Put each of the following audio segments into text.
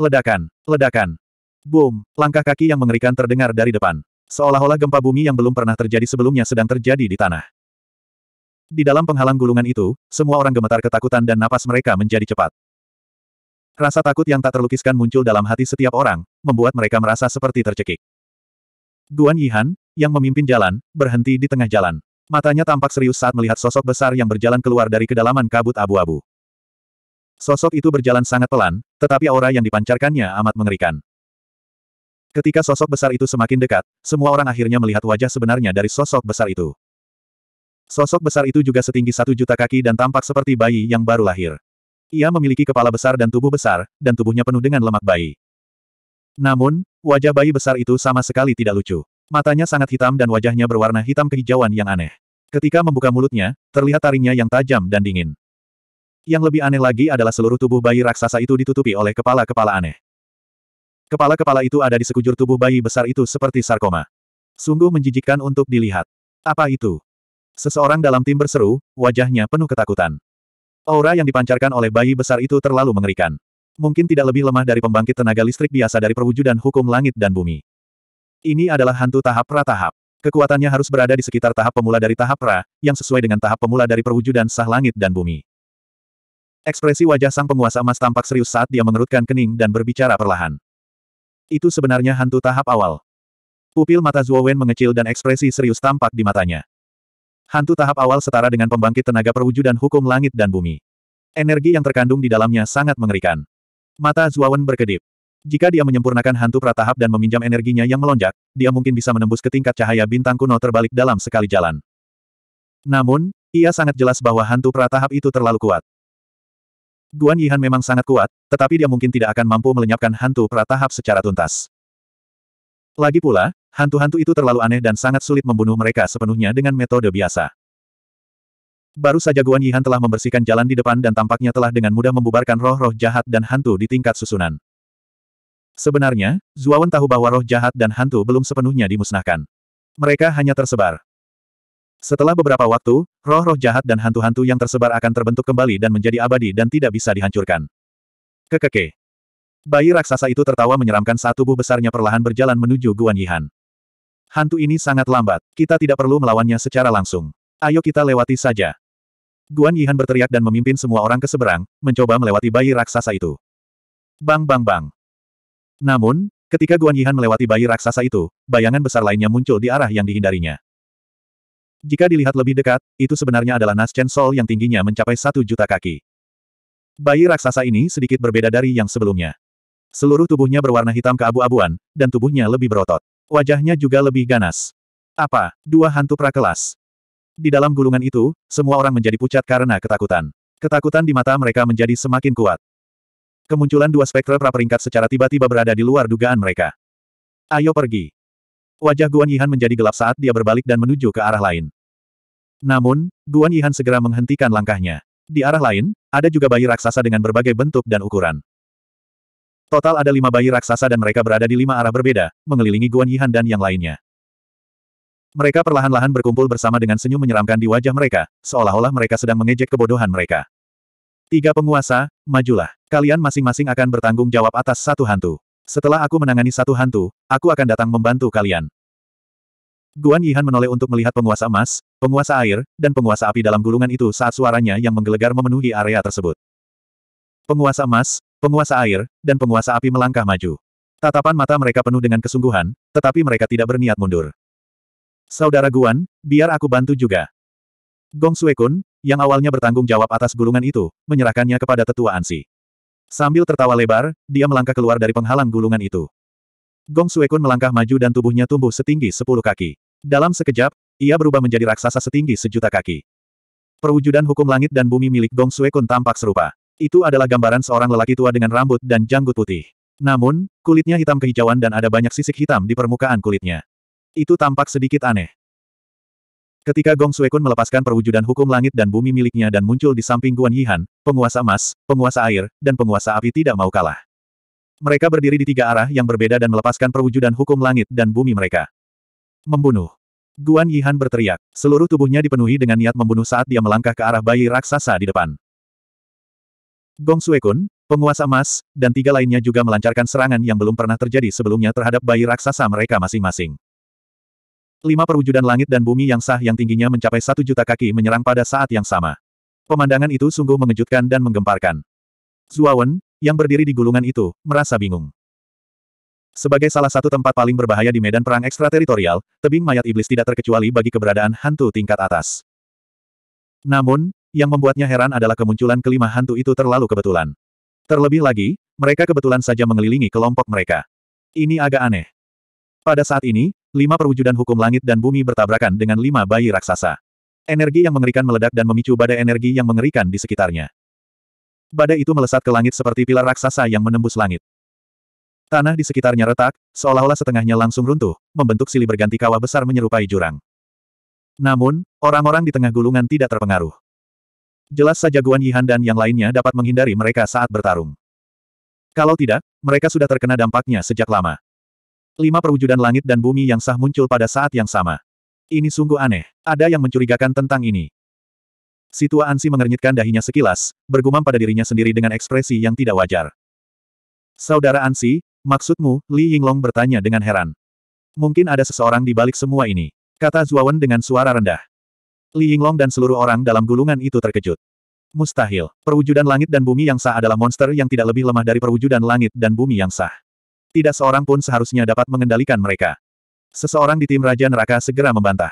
Ledakan, ledakan. Boom, langkah kaki yang mengerikan terdengar dari depan. Seolah-olah gempa bumi yang belum pernah terjadi sebelumnya sedang terjadi di tanah. Di dalam penghalang gulungan itu, semua orang gemetar ketakutan dan napas mereka menjadi cepat. Rasa takut yang tak terlukiskan muncul dalam hati setiap orang, membuat mereka merasa seperti tercekik. Guan Yihan, yang memimpin jalan, berhenti di tengah jalan. Matanya tampak serius saat melihat sosok besar yang berjalan keluar dari kedalaman kabut abu-abu. Sosok itu berjalan sangat pelan, tetapi aura yang dipancarkannya amat mengerikan. Ketika sosok besar itu semakin dekat, semua orang akhirnya melihat wajah sebenarnya dari sosok besar itu. Sosok besar itu juga setinggi satu juta kaki dan tampak seperti bayi yang baru lahir. Ia memiliki kepala besar dan tubuh besar, dan tubuhnya penuh dengan lemak bayi. Namun, wajah bayi besar itu sama sekali tidak lucu. Matanya sangat hitam dan wajahnya berwarna hitam kehijauan yang aneh. Ketika membuka mulutnya, terlihat taringnya yang tajam dan dingin. Yang lebih aneh lagi adalah seluruh tubuh bayi raksasa itu ditutupi oleh kepala-kepala aneh. Kepala-kepala itu ada di sekujur tubuh bayi besar itu seperti sarkoma. Sungguh menjijikkan untuk dilihat. Apa itu? Seseorang dalam tim berseru, wajahnya penuh ketakutan. Aura yang dipancarkan oleh bayi besar itu terlalu mengerikan. Mungkin tidak lebih lemah dari pembangkit tenaga listrik biasa dari perwujudan hukum langit dan bumi. Ini adalah hantu tahap pra-tahap. Kekuatannya harus berada di sekitar tahap pemula dari tahap pra, yang sesuai dengan tahap pemula dari perwujudan sah langit dan bumi. Ekspresi wajah sang penguasa emas tampak serius saat dia mengerutkan kening dan berbicara perlahan. Itu sebenarnya hantu tahap awal. Pupil mata Zuo Wen mengecil dan ekspresi serius tampak di matanya. Hantu tahap awal setara dengan pembangkit tenaga perwujudan hukum langit dan bumi. Energi yang terkandung di dalamnya sangat mengerikan. Mata Zuo Wen berkedip. Jika dia menyempurnakan hantu pratahap dan meminjam energinya yang melonjak, dia mungkin bisa menembus ke tingkat cahaya bintang kuno terbalik dalam sekali jalan. Namun, ia sangat jelas bahwa hantu pratahap itu terlalu kuat. Guan Yihan memang sangat kuat, tetapi dia mungkin tidak akan mampu melenyapkan hantu pratahap secara tuntas. Lagi pula, hantu-hantu itu terlalu aneh dan sangat sulit membunuh mereka sepenuhnya dengan metode biasa. Baru saja Guan Yihan telah membersihkan jalan di depan dan tampaknya telah dengan mudah membubarkan roh-roh jahat dan hantu di tingkat susunan. Sebenarnya, Zuawan tahu bahwa roh jahat dan hantu belum sepenuhnya dimusnahkan. Mereka hanya tersebar. Setelah beberapa waktu, roh-roh jahat dan hantu-hantu yang tersebar akan terbentuk kembali dan menjadi abadi dan tidak bisa dihancurkan. Kekeke. Bayi raksasa itu tertawa menyeramkan saat tubuh besarnya perlahan berjalan menuju Guan Yihan. Hantu ini sangat lambat, kita tidak perlu melawannya secara langsung. Ayo kita lewati saja. Guan Yihan berteriak dan memimpin semua orang ke seberang, mencoba melewati bayi raksasa itu. Bang bang bang. Namun, ketika Guan Yihan melewati bayi raksasa itu, bayangan besar lainnya muncul di arah yang dihindarinya. Jika dilihat lebih dekat, itu sebenarnya adalah Nas Sol yang tingginya mencapai satu juta kaki. Bayi raksasa ini sedikit berbeda dari yang sebelumnya. Seluruh tubuhnya berwarna hitam keabu-abuan, dan tubuhnya lebih berotot. Wajahnya juga lebih ganas. Apa? Dua hantu prakelas. Di dalam gulungan itu, semua orang menjadi pucat karena ketakutan. Ketakutan di mata mereka menjadi semakin kuat. Kemunculan dua spektra praperingkat secara tiba-tiba berada di luar dugaan mereka. Ayo pergi. Wajah Guan Yihan menjadi gelap saat dia berbalik dan menuju ke arah lain. Namun, Guan Yihan segera menghentikan langkahnya. Di arah lain, ada juga bayi raksasa dengan berbagai bentuk dan ukuran. Total ada lima bayi raksasa dan mereka berada di lima arah berbeda, mengelilingi Guan Yihan dan yang lainnya. Mereka perlahan-lahan berkumpul bersama dengan senyum menyeramkan di wajah mereka, seolah-olah mereka sedang mengejek kebodohan mereka. Tiga penguasa, majulah. Kalian masing-masing akan bertanggung jawab atas satu hantu. Setelah aku menangani satu hantu, aku akan datang membantu kalian. Guan Yihan menoleh untuk melihat penguasa emas, penguasa air, dan penguasa api dalam gulungan itu saat suaranya yang menggelegar memenuhi area tersebut. Penguasa emas, penguasa air, dan penguasa api melangkah maju. Tatapan mata mereka penuh dengan kesungguhan, tetapi mereka tidak berniat mundur. Saudara Guan, biar aku bantu juga. Gong Suekun, yang awalnya bertanggung jawab atas gulungan itu, menyerahkannya kepada tetua Ansi. Sambil tertawa lebar, dia melangkah keluar dari penghalang gulungan itu. Gong Suekun melangkah maju dan tubuhnya tumbuh setinggi sepuluh kaki. Dalam sekejap, ia berubah menjadi raksasa setinggi sejuta kaki. Perwujudan hukum langit dan bumi milik Gong Suekun tampak serupa. Itu adalah gambaran seorang lelaki tua dengan rambut dan janggut putih. Namun, kulitnya hitam kehijauan dan ada banyak sisik hitam di permukaan kulitnya. Itu tampak sedikit aneh. Ketika Gong Suekun melepaskan perwujudan hukum langit dan bumi miliknya dan muncul di samping Guan Yihan, penguasa emas, penguasa air, dan penguasa api tidak mau kalah. Mereka berdiri di tiga arah yang berbeda dan melepaskan perwujudan hukum langit dan bumi mereka. Membunuh. Guan Yihan berteriak. Seluruh tubuhnya dipenuhi dengan niat membunuh saat dia melangkah ke arah bayi raksasa di depan. Gong Suekun, penguasa emas, dan tiga lainnya juga melancarkan serangan yang belum pernah terjadi sebelumnya terhadap bayi raksasa mereka masing-masing. Lima perwujudan langit dan bumi yang sah yang tingginya mencapai satu juta kaki menyerang pada saat yang sama. Pemandangan itu sungguh mengejutkan dan menggemparkan. Zuawan, yang berdiri di gulungan itu, merasa bingung. Sebagai salah satu tempat paling berbahaya di medan perang ekstrateritorial, tebing mayat iblis tidak terkecuali bagi keberadaan hantu tingkat atas. Namun, yang membuatnya heran adalah kemunculan kelima hantu itu terlalu kebetulan. Terlebih lagi, mereka kebetulan saja mengelilingi kelompok mereka. Ini agak aneh. Pada saat ini, Lima perwujudan hukum langit dan bumi bertabrakan dengan lima bayi raksasa. Energi yang mengerikan meledak dan memicu badai energi yang mengerikan di sekitarnya. Badai itu melesat ke langit seperti pilar raksasa yang menembus langit. Tanah di sekitarnya retak, seolah-olah setengahnya langsung runtuh, membentuk silih berganti kawah besar menyerupai jurang. Namun, orang-orang di tengah gulungan tidak terpengaruh. Jelas saja Guan Yihan dan yang lainnya dapat menghindari mereka saat bertarung. Kalau tidak, mereka sudah terkena dampaknya sejak lama. Lima perwujudan langit dan bumi yang sah muncul pada saat yang sama. Ini sungguh aneh. Ada yang mencurigakan tentang ini. Si tua Ansi mengernyitkan dahinya sekilas, bergumam pada dirinya sendiri dengan ekspresi yang tidak wajar. Saudara Ansi, maksudmu, Li Yinglong bertanya dengan heran. Mungkin ada seseorang di balik semua ini, kata Zuawan dengan suara rendah. Li Yinglong dan seluruh orang dalam gulungan itu terkejut. Mustahil. Perwujudan langit dan bumi yang sah adalah monster yang tidak lebih lemah dari perwujudan langit dan bumi yang sah. Tidak seorang pun seharusnya dapat mengendalikan mereka. Seseorang di tim Raja Neraka segera membantah.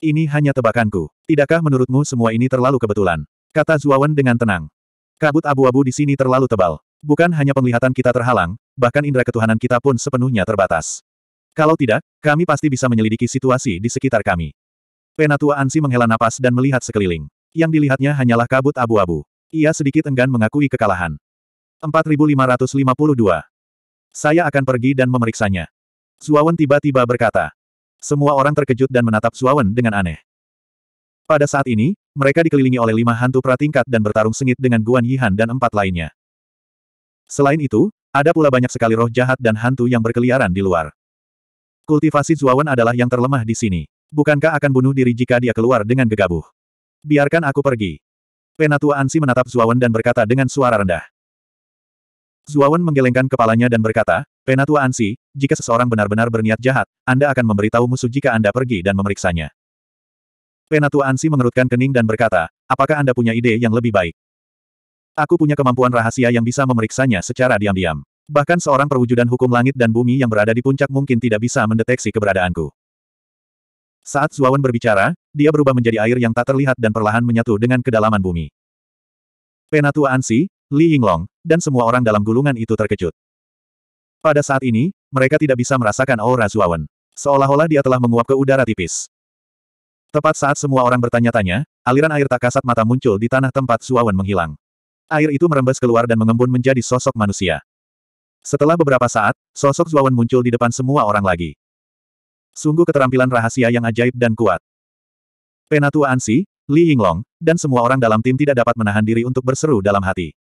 Ini hanya tebakanku. Tidakkah menurutmu semua ini terlalu kebetulan? Kata Zuawan dengan tenang. Kabut abu-abu di sini terlalu tebal. Bukan hanya penglihatan kita terhalang, bahkan indera ketuhanan kita pun sepenuhnya terbatas. Kalau tidak, kami pasti bisa menyelidiki situasi di sekitar kami. Penatua Ansi menghela napas dan melihat sekeliling. Yang dilihatnya hanyalah kabut abu-abu. Ia sedikit enggan mengakui kekalahan. 4552 saya akan pergi dan memeriksanya. Suawan tiba-tiba berkata. Semua orang terkejut dan menatap Suawan dengan aneh. Pada saat ini, mereka dikelilingi oleh lima hantu pratingkat dan bertarung sengit dengan Guan Yihan dan empat lainnya. Selain itu, ada pula banyak sekali roh jahat dan hantu yang berkeliaran di luar. Kultivasi Zuawan adalah yang terlemah di sini. Bukankah akan bunuh diri jika dia keluar dengan gegabah? Biarkan aku pergi. Penatua Ansi menatap Zuawan dan berkata dengan suara rendah. Zuawan menggelengkan kepalanya dan berkata, Penatua Ansi, jika seseorang benar-benar berniat jahat, Anda akan memberitahu musuh jika Anda pergi dan memeriksanya. Penatua Ansi mengerutkan kening dan berkata, apakah Anda punya ide yang lebih baik? Aku punya kemampuan rahasia yang bisa memeriksanya secara diam-diam. Bahkan seorang perwujudan hukum langit dan bumi yang berada di puncak mungkin tidak bisa mendeteksi keberadaanku. Saat Zuawan berbicara, dia berubah menjadi air yang tak terlihat dan perlahan menyatu dengan kedalaman bumi. Penatua Ansi, Li Yinglong, dan semua orang dalam gulungan itu terkejut. Pada saat ini, mereka tidak bisa merasakan aura Zuawan. Seolah-olah dia telah menguap ke udara tipis. Tepat saat semua orang bertanya-tanya, aliran air tak kasat mata muncul di tanah tempat Zuawan menghilang. Air itu merembes keluar dan mengembun menjadi sosok manusia. Setelah beberapa saat, sosok Zuawan muncul di depan semua orang lagi. Sungguh keterampilan rahasia yang ajaib dan kuat. Penatua Ansi, Li Yinglong, dan semua orang dalam tim tidak dapat menahan diri untuk berseru dalam hati.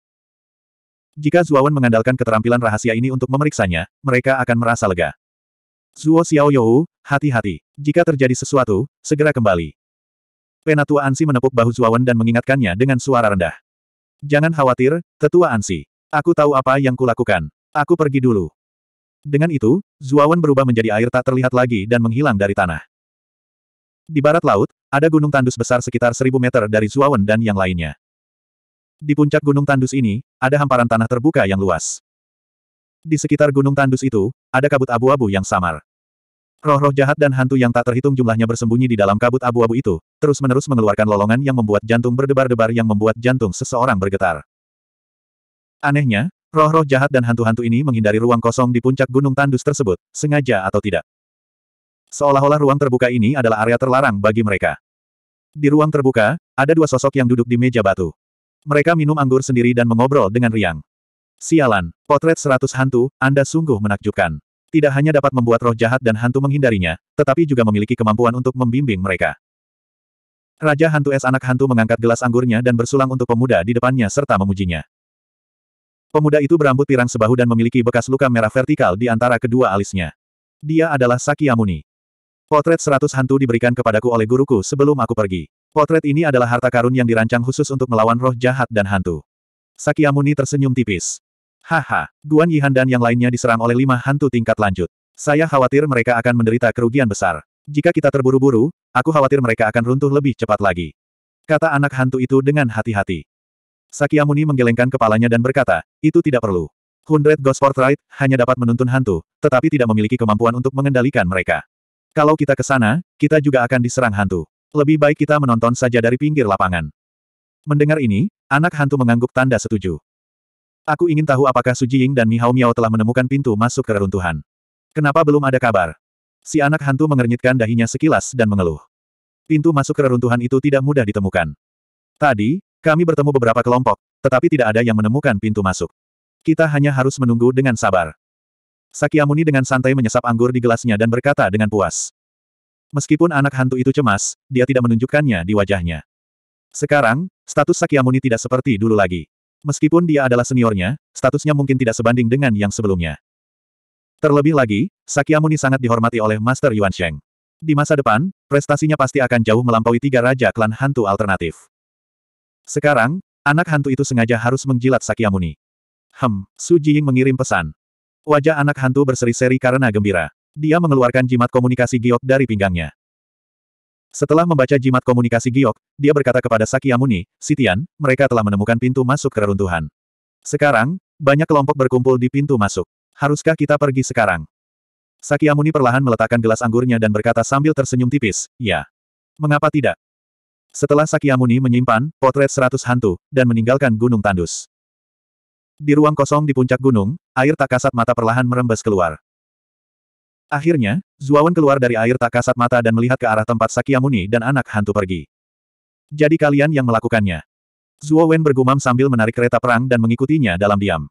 Jika Zuowen mengandalkan keterampilan rahasia ini untuk memeriksanya, mereka akan merasa lega. Zuo Xiaoyou, hati-hati. Jika terjadi sesuatu, segera kembali. Penatua Ansi menepuk bahu Zuowen dan mengingatkannya dengan suara rendah. Jangan khawatir, tetua Ansi. Aku tahu apa yang kulakukan. Aku pergi dulu. Dengan itu, Zuowen berubah menjadi air tak terlihat lagi dan menghilang dari tanah. Di barat laut, ada gunung tandus besar sekitar seribu meter dari Zuowen dan yang lainnya. Di puncak Gunung Tandus ini, ada hamparan tanah terbuka yang luas. Di sekitar Gunung Tandus itu, ada kabut abu-abu yang samar. Roh-roh jahat dan hantu yang tak terhitung jumlahnya bersembunyi di dalam kabut abu-abu itu, terus-menerus mengeluarkan lolongan yang membuat jantung berdebar-debar yang membuat jantung seseorang bergetar. Anehnya, roh-roh jahat dan hantu-hantu ini menghindari ruang kosong di puncak Gunung Tandus tersebut, sengaja atau tidak. Seolah-olah ruang terbuka ini adalah area terlarang bagi mereka. Di ruang terbuka, ada dua sosok yang duduk di meja batu. Mereka minum anggur sendiri dan mengobrol dengan riang. Sialan, potret seratus hantu, Anda sungguh menakjubkan. Tidak hanya dapat membuat roh jahat dan hantu menghindarinya, tetapi juga memiliki kemampuan untuk membimbing mereka. Raja hantu es anak hantu mengangkat gelas anggurnya dan bersulang untuk pemuda di depannya serta memujinya. Pemuda itu berambut pirang sebahu dan memiliki bekas luka merah vertikal di antara kedua alisnya. Dia adalah Sakyamuni. Potret seratus hantu diberikan kepadaku oleh guruku sebelum aku pergi. Potret ini adalah harta karun yang dirancang khusus untuk melawan roh jahat dan hantu. Sakyamuni tersenyum tipis. Haha, Guan Yihan dan yang lainnya diserang oleh lima hantu tingkat lanjut. Saya khawatir mereka akan menderita kerugian besar. Jika kita terburu-buru, aku khawatir mereka akan runtuh lebih cepat lagi. Kata anak hantu itu dengan hati-hati. Sakyamuni menggelengkan kepalanya dan berkata, itu tidak perlu. Hundred Ghost Portrait hanya dapat menuntun hantu, tetapi tidak memiliki kemampuan untuk mengendalikan mereka. Kalau kita ke sana, kita juga akan diserang hantu. Lebih baik kita menonton saja dari pinggir lapangan. Mendengar ini, anak hantu mengangguk tanda setuju. Aku ingin tahu apakah Su Jiying dan Mihao Miao telah menemukan pintu masuk ke reruntuhan. Kenapa belum ada kabar? Si anak hantu mengernyitkan dahinya sekilas dan mengeluh. Pintu masuk ke reruntuhan itu tidak mudah ditemukan. Tadi, kami bertemu beberapa kelompok, tetapi tidak ada yang menemukan pintu masuk. Kita hanya harus menunggu dengan sabar. Sakyamuni dengan santai menyesap anggur di gelasnya dan berkata dengan puas. Meskipun anak hantu itu cemas, dia tidak menunjukkannya di wajahnya. Sekarang, status Sakyamuni tidak seperti dulu lagi. Meskipun dia adalah seniornya, statusnya mungkin tidak sebanding dengan yang sebelumnya. Terlebih lagi, Sakyamuni sangat dihormati oleh Master Yuan Sheng. Di masa depan, prestasinya pasti akan jauh melampaui tiga raja klan hantu alternatif. Sekarang, anak hantu itu sengaja harus menjilat Sakyamuni. Hem, Su Jiying mengirim pesan. Wajah anak hantu berseri-seri karena gembira. Dia mengeluarkan jimat komunikasi giok dari pinggangnya. Setelah membaca jimat komunikasi giok, dia berkata kepada Sakyamuni, Sitian, mereka telah menemukan pintu masuk keruntuhan. Sekarang, banyak kelompok berkumpul di pintu masuk. Haruskah kita pergi sekarang? Sakyamuni perlahan meletakkan gelas anggurnya dan berkata sambil tersenyum tipis, ya. Mengapa tidak? Setelah Sakyamuni menyimpan potret seratus hantu, dan meninggalkan Gunung Tandus. Di ruang kosong di puncak gunung, air tak kasat mata perlahan merembes keluar. Akhirnya, Zuawan keluar dari air tak kasat mata dan melihat ke arah tempat Sakyamuni dan anak hantu pergi. Jadi kalian yang melakukannya. Zuowen bergumam sambil menarik kereta perang dan mengikutinya dalam diam.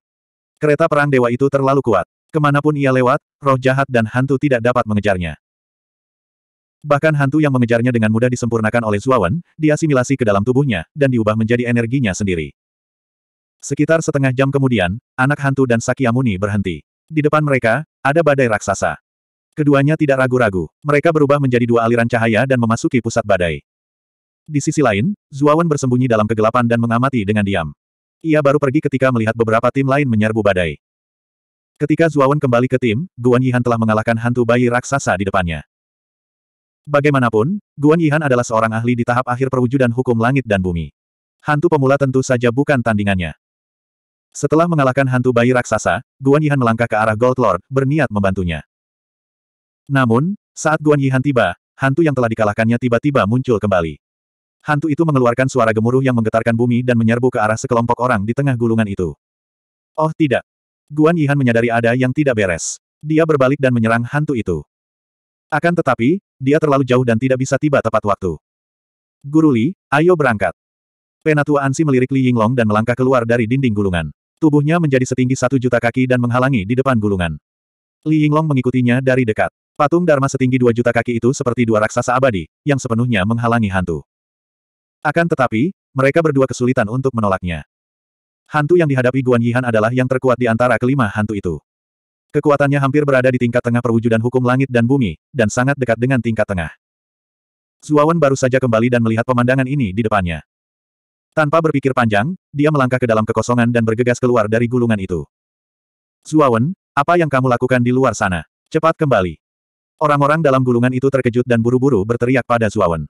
Kereta perang dewa itu terlalu kuat. Kemanapun ia lewat, roh jahat dan hantu tidak dapat mengejarnya. Bahkan hantu yang mengejarnya dengan mudah disempurnakan oleh Zuawan, diasimilasi ke dalam tubuhnya, dan diubah menjadi energinya sendiri. Sekitar setengah jam kemudian, anak hantu dan Sakyamuni berhenti. Di depan mereka, ada badai raksasa. Keduanya tidak ragu-ragu, mereka berubah menjadi dua aliran cahaya dan memasuki pusat badai. Di sisi lain, Zuawan bersembunyi dalam kegelapan dan mengamati dengan diam. Ia baru pergi ketika melihat beberapa tim lain menyerbu badai. Ketika Zuawan kembali ke tim, Guan Yihan telah mengalahkan hantu bayi raksasa di depannya. Bagaimanapun, Guan Yihan adalah seorang ahli di tahap akhir perwujudan hukum langit dan bumi. Hantu pemula tentu saja bukan tandingannya. Setelah mengalahkan hantu bayi raksasa, Guan Yihan melangkah ke arah Gold Lord, berniat membantunya. Namun, saat Guan Yihan tiba, hantu yang telah dikalahkannya tiba-tiba muncul kembali. Hantu itu mengeluarkan suara gemuruh yang menggetarkan bumi dan menyerbu ke arah sekelompok orang di tengah gulungan itu. Oh tidak. Guan Yihan menyadari ada yang tidak beres. Dia berbalik dan menyerang hantu itu. Akan tetapi, dia terlalu jauh dan tidak bisa tiba tepat waktu. Guru Li, ayo berangkat. Penatua Ansi melirik Li Yinglong dan melangkah keluar dari dinding gulungan. Tubuhnya menjadi setinggi satu juta kaki dan menghalangi di depan gulungan. Li Yinglong mengikutinya dari dekat. Patung Dharma setinggi dua juta kaki itu seperti dua raksasa abadi, yang sepenuhnya menghalangi hantu. Akan tetapi, mereka berdua kesulitan untuk menolaknya. Hantu yang dihadapi Guan Yihan adalah yang terkuat di antara kelima hantu itu. Kekuatannya hampir berada di tingkat tengah perwujudan hukum langit dan bumi, dan sangat dekat dengan tingkat tengah. Zuawan baru saja kembali dan melihat pemandangan ini di depannya. Tanpa berpikir panjang, dia melangkah ke dalam kekosongan dan bergegas keluar dari gulungan itu. Zuawan, apa yang kamu lakukan di luar sana? Cepat kembali. Orang-orang dalam gulungan itu terkejut dan buru-buru berteriak pada Zuawan.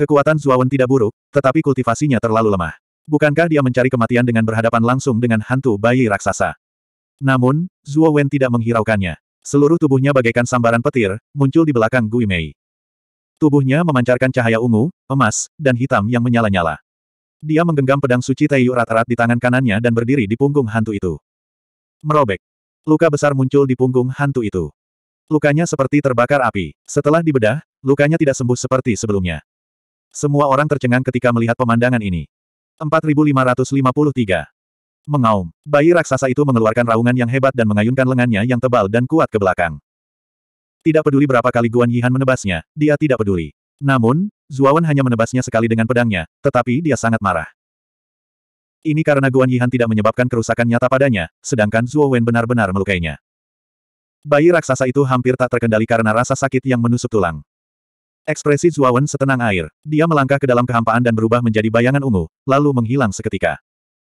Kekuatan Zuawan tidak buruk, tetapi kultivasinya terlalu lemah. Bukankah dia mencari kematian dengan berhadapan langsung dengan hantu bayi raksasa? Namun, Zuo tidak menghiraukannya. Seluruh tubuhnya bagaikan sambaran petir, muncul di belakang Gui Mei. Tubuhnya memancarkan cahaya ungu, emas, dan hitam yang menyala-nyala. Dia menggenggam pedang suci Taiyu rat-rat di tangan kanannya dan berdiri di punggung hantu itu. Merobek. Luka besar muncul di punggung hantu itu. Lukanya seperti terbakar api. Setelah dibedah, lukanya tidak sembuh seperti sebelumnya. Semua orang tercengang ketika melihat pemandangan ini. 4553. Mengaum. Bayi raksasa itu mengeluarkan raungan yang hebat dan mengayunkan lengannya yang tebal dan kuat ke belakang. Tidak peduli berapa kali Guan Yihan menebasnya, dia tidak peduli. Namun, Zuawan hanya menebasnya sekali dengan pedangnya, tetapi dia sangat marah. Ini karena Guan Yihan tidak menyebabkan kerusakan nyata padanya, sedangkan Zuo benar-benar melukainya. Bayi raksasa itu hampir tak terkendali karena rasa sakit yang menusuk tulang. Ekspresi Zuawan setenang air. Dia melangkah ke dalam kehampaan dan berubah menjadi bayangan ungu, lalu menghilang seketika.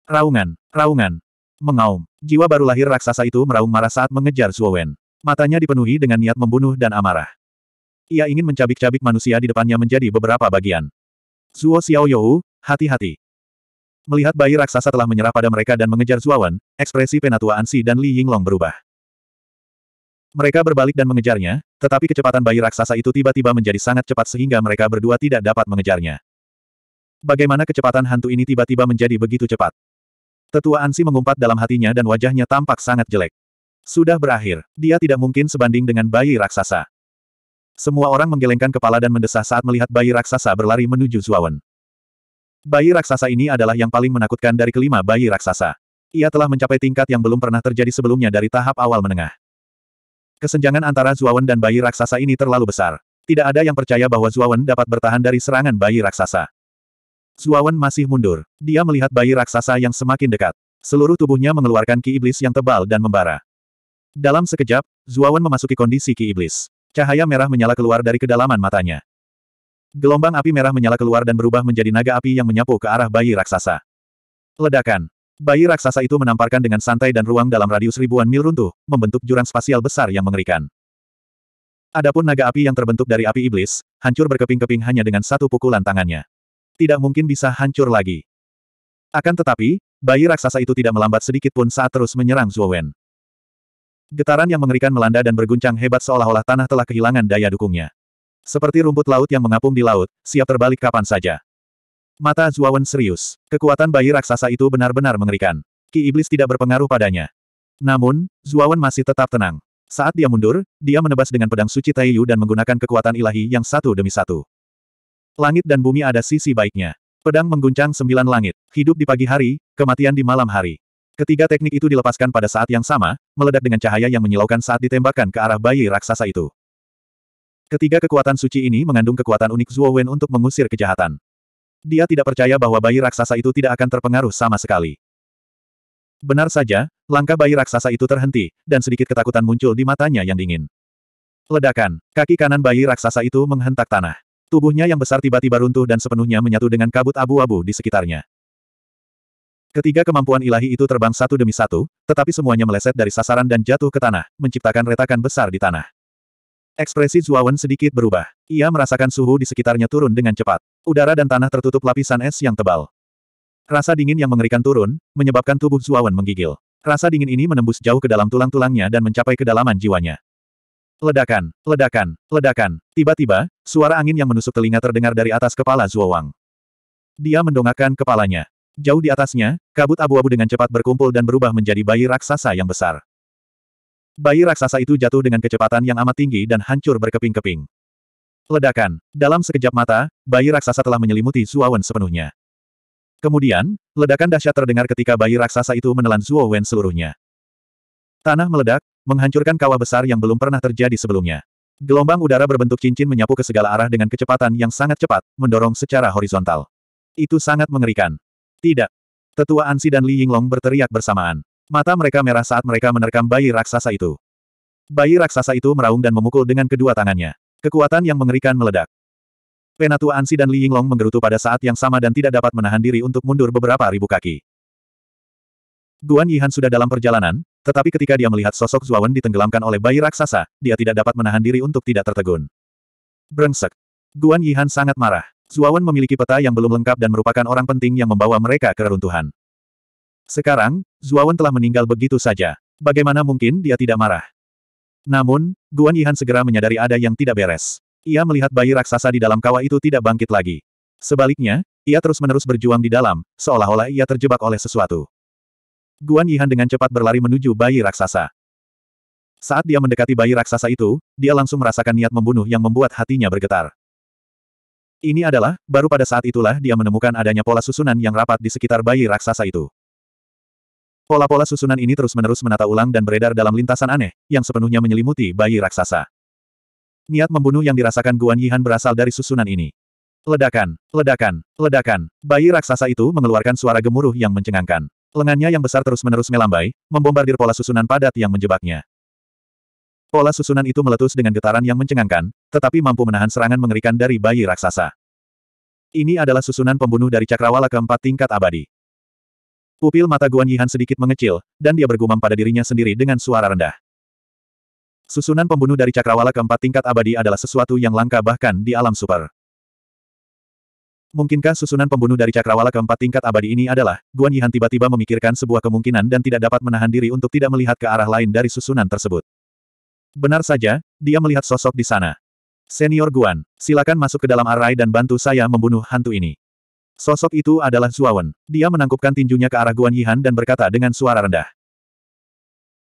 Raungan, raungan, mengaum. Jiwa baru lahir raksasa itu meraung marah saat mengejar Zuawan. Matanya dipenuhi dengan niat membunuh dan amarah. Ia ingin mencabik-cabik manusia di depannya menjadi beberapa bagian. Zuo Xiaoyou, hati-hati. Melihat bayi raksasa telah menyerah pada mereka dan mengejar Zuawan, ekspresi penatua Ansi dan Li Yinglong berubah. Mereka berbalik dan mengejarnya, tetapi kecepatan bayi raksasa itu tiba-tiba menjadi sangat cepat sehingga mereka berdua tidak dapat mengejarnya. Bagaimana kecepatan hantu ini tiba-tiba menjadi begitu cepat? Tetua Ansi mengumpat dalam hatinya dan wajahnya tampak sangat jelek. Sudah berakhir, dia tidak mungkin sebanding dengan bayi raksasa. Semua orang menggelengkan kepala dan mendesah saat melihat bayi raksasa berlari menuju Zuawan. Bayi raksasa ini adalah yang paling menakutkan dari kelima bayi raksasa. Ia telah mencapai tingkat yang belum pernah terjadi sebelumnya dari tahap awal menengah. Kesenjangan antara Zuawan dan bayi raksasa ini terlalu besar. Tidak ada yang percaya bahwa Zuawan dapat bertahan dari serangan bayi raksasa. Zuawan masih mundur. Dia melihat bayi raksasa yang semakin dekat. Seluruh tubuhnya mengeluarkan ki iblis yang tebal dan membara. Dalam sekejap, Zuawan memasuki kondisi ki iblis. Cahaya merah menyala keluar dari kedalaman matanya. Gelombang api merah menyala keluar dan berubah menjadi naga api yang menyapu ke arah bayi raksasa. Ledakan. Bayi raksasa itu menamparkan dengan santai dan ruang dalam radius ribuan mil runtuh, membentuk jurang spasial besar yang mengerikan. Adapun naga api yang terbentuk dari api iblis, hancur berkeping-keping hanya dengan satu pukulan tangannya. Tidak mungkin bisa hancur lagi. Akan tetapi, bayi raksasa itu tidak melambat sedikit pun saat terus menyerang Wen. Getaran yang mengerikan melanda dan berguncang hebat seolah-olah tanah telah kehilangan daya dukungnya. Seperti rumput laut yang mengapung di laut, siap terbalik kapan saja. Mata Zuawan serius. Kekuatan bayi raksasa itu benar-benar mengerikan. Ki Iblis tidak berpengaruh padanya. Namun, Zuawan masih tetap tenang. Saat dia mundur, dia menebas dengan pedang suci Taiyu dan menggunakan kekuatan ilahi yang satu demi satu. Langit dan bumi ada sisi baiknya. Pedang mengguncang sembilan langit. Hidup di pagi hari, kematian di malam hari. Ketiga teknik itu dilepaskan pada saat yang sama, meledak dengan cahaya yang menyilaukan saat ditembakkan ke arah bayi raksasa itu. Ketiga kekuatan suci ini mengandung kekuatan unik Zuowen untuk mengusir kejahatan. Dia tidak percaya bahwa bayi raksasa itu tidak akan terpengaruh sama sekali. Benar saja, langkah bayi raksasa itu terhenti, dan sedikit ketakutan muncul di matanya yang dingin. Ledakan, kaki kanan bayi raksasa itu menghentak tanah. Tubuhnya yang besar tiba-tiba runtuh dan sepenuhnya menyatu dengan kabut abu-abu di sekitarnya. Ketiga kemampuan ilahi itu terbang satu demi satu, tetapi semuanya meleset dari sasaran dan jatuh ke tanah, menciptakan retakan besar di tanah. Ekspresi Zuawan sedikit berubah. Ia merasakan suhu di sekitarnya turun dengan cepat. Udara dan tanah tertutup lapisan es yang tebal. Rasa dingin yang mengerikan turun, menyebabkan tubuh Zuawan menggigil. Rasa dingin ini menembus jauh ke dalam tulang-tulangnya dan mencapai kedalaman jiwanya. Ledakan, ledakan, ledakan. Tiba-tiba, suara angin yang menusuk telinga terdengar dari atas kepala Zuawang. Dia mendongakkan kepalanya. Jauh di atasnya, kabut abu-abu dengan cepat berkumpul dan berubah menjadi bayi raksasa yang besar. Bayi raksasa itu jatuh dengan kecepatan yang amat tinggi dan hancur berkeping-keping. Ledakan. Dalam sekejap mata, bayi raksasa telah menyelimuti Wen sepenuhnya. Kemudian, ledakan dahsyat terdengar ketika bayi raksasa itu menelan Wen seluruhnya. Tanah meledak, menghancurkan kawah besar yang belum pernah terjadi sebelumnya. Gelombang udara berbentuk cincin menyapu ke segala arah dengan kecepatan yang sangat cepat, mendorong secara horizontal. Itu sangat mengerikan. Tidak. Tetua Ansi dan Li Yinglong berteriak bersamaan. Mata mereka merah saat mereka menerkam bayi raksasa itu. Bayi raksasa itu meraung dan memukul dengan kedua tangannya. Kekuatan yang mengerikan meledak. Penatua Ansi dan Li Yinglong menggerutu pada saat yang sama dan tidak dapat menahan diri untuk mundur beberapa ribu kaki. Guan Yihan sudah dalam perjalanan, tetapi ketika dia melihat sosok Zuawan ditenggelamkan oleh bayi raksasa, dia tidak dapat menahan diri untuk tidak tertegun. Brengsek. Guan Yihan sangat marah. Zuawan memiliki peta yang belum lengkap dan merupakan orang penting yang membawa mereka ke reruntuhan. Sekarang, Zuawan telah meninggal begitu saja. Bagaimana mungkin dia tidak marah? Namun, Guan Yihan segera menyadari ada yang tidak beres. Ia melihat bayi raksasa di dalam kawah itu tidak bangkit lagi. Sebaliknya, ia terus-menerus berjuang di dalam, seolah-olah ia terjebak oleh sesuatu. Guan Yihan dengan cepat berlari menuju bayi raksasa. Saat dia mendekati bayi raksasa itu, dia langsung merasakan niat membunuh yang membuat hatinya bergetar. Ini adalah, baru pada saat itulah dia menemukan adanya pola susunan yang rapat di sekitar bayi raksasa itu. Pola-pola susunan ini terus-menerus menata ulang dan beredar dalam lintasan aneh, yang sepenuhnya menyelimuti bayi raksasa. Niat membunuh yang dirasakan Guan Yihan berasal dari susunan ini. Ledakan, ledakan, ledakan. Bayi raksasa itu mengeluarkan suara gemuruh yang mencengangkan. Lengannya yang besar terus-menerus melambai, membombardir pola susunan padat yang menjebaknya. Pola susunan itu meletus dengan getaran yang mencengangkan, tetapi mampu menahan serangan mengerikan dari bayi raksasa. Ini adalah susunan pembunuh dari cakrawala keempat tingkat abadi. Pupil mata Guan Yihan sedikit mengecil, dan dia bergumam pada dirinya sendiri dengan suara rendah. Susunan pembunuh dari cakrawala keempat tingkat abadi adalah sesuatu yang langka bahkan di alam super. Mungkinkah susunan pembunuh dari cakrawala keempat tingkat abadi ini adalah, Guan Yihan tiba-tiba memikirkan sebuah kemungkinan dan tidak dapat menahan diri untuk tidak melihat ke arah lain dari susunan tersebut. Benar saja, dia melihat sosok di sana. Senior Guan, silakan masuk ke dalam arai dan bantu saya membunuh hantu ini. Sosok itu adalah Zuawan. Dia menangkupkan tinjunya ke arah Guan Yihan dan berkata dengan suara rendah.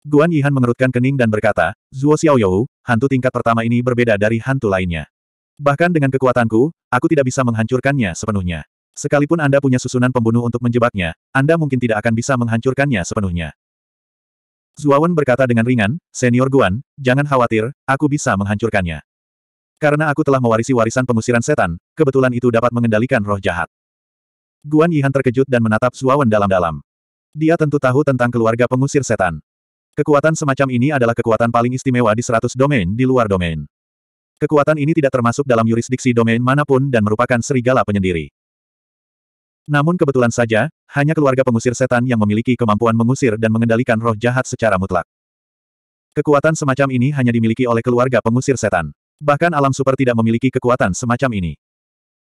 Guan Yihan mengerutkan kening dan berkata, Zuo Xiaoyou, hantu tingkat pertama ini berbeda dari hantu lainnya. Bahkan dengan kekuatanku, aku tidak bisa menghancurkannya sepenuhnya. Sekalipun Anda punya susunan pembunuh untuk menjebaknya, Anda mungkin tidak akan bisa menghancurkannya sepenuhnya. Zuawan berkata dengan ringan, Senior Guan, jangan khawatir, aku bisa menghancurkannya. Karena aku telah mewarisi warisan pengusiran setan, kebetulan itu dapat mengendalikan roh jahat. Guan Yihan terkejut dan menatap Suawan dalam-dalam. Dia tentu tahu tentang keluarga pengusir setan. Kekuatan semacam ini adalah kekuatan paling istimewa di seratus domain di luar domain. Kekuatan ini tidak termasuk dalam yurisdiksi domain manapun dan merupakan serigala penyendiri. Namun kebetulan saja, hanya keluarga pengusir setan yang memiliki kemampuan mengusir dan mengendalikan roh jahat secara mutlak. Kekuatan semacam ini hanya dimiliki oleh keluarga pengusir setan. Bahkan alam super tidak memiliki kekuatan semacam ini.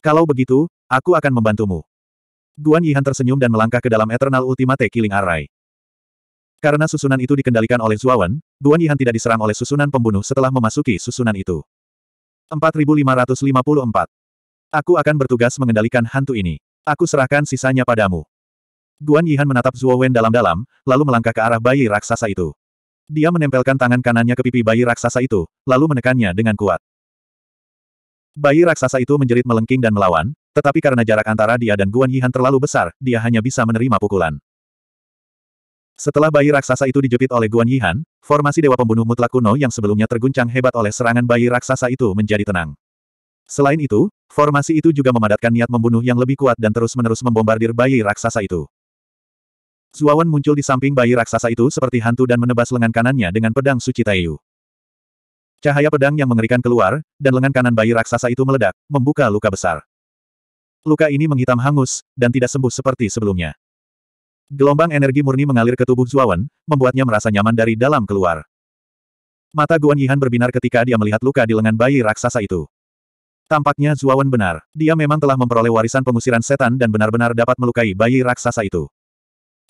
Kalau begitu, aku akan membantumu. Guan Yihan tersenyum dan melangkah ke dalam Eternal Ultimate Killing Array. Karena susunan itu dikendalikan oleh Zuawan, Guan Yihan tidak diserang oleh susunan pembunuh setelah memasuki susunan itu. 4554. Aku akan bertugas mengendalikan hantu ini. Aku serahkan sisanya padamu. Guan Yihan menatap Zuowen dalam-dalam, lalu melangkah ke arah bayi raksasa itu. Dia menempelkan tangan kanannya ke pipi bayi raksasa itu, lalu menekannya dengan kuat. Bayi raksasa itu menjerit melengking dan melawan, tetapi karena jarak antara dia dan Guan Yihan terlalu besar, dia hanya bisa menerima pukulan. Setelah bayi raksasa itu dijepit oleh Guan Yihan, formasi Dewa Pembunuh Mutlak kuno yang sebelumnya terguncang hebat oleh serangan bayi raksasa itu menjadi tenang. Selain itu, formasi itu juga memadatkan niat membunuh yang lebih kuat dan terus-menerus membombardir bayi raksasa itu. Zuawan muncul di samping bayi raksasa itu seperti hantu dan menebas lengan kanannya dengan pedang suci Taiyu. Cahaya pedang yang mengerikan keluar, dan lengan kanan bayi raksasa itu meledak, membuka luka besar. Luka ini menghitam hangus, dan tidak sembuh seperti sebelumnya. Gelombang energi murni mengalir ke tubuh Zuawan, membuatnya merasa nyaman dari dalam keluar. Mata Guan Yihan berbinar ketika dia melihat luka di lengan bayi raksasa itu. Tampaknya Zuawan benar, dia memang telah memperoleh warisan pengusiran setan dan benar-benar dapat melukai bayi raksasa itu.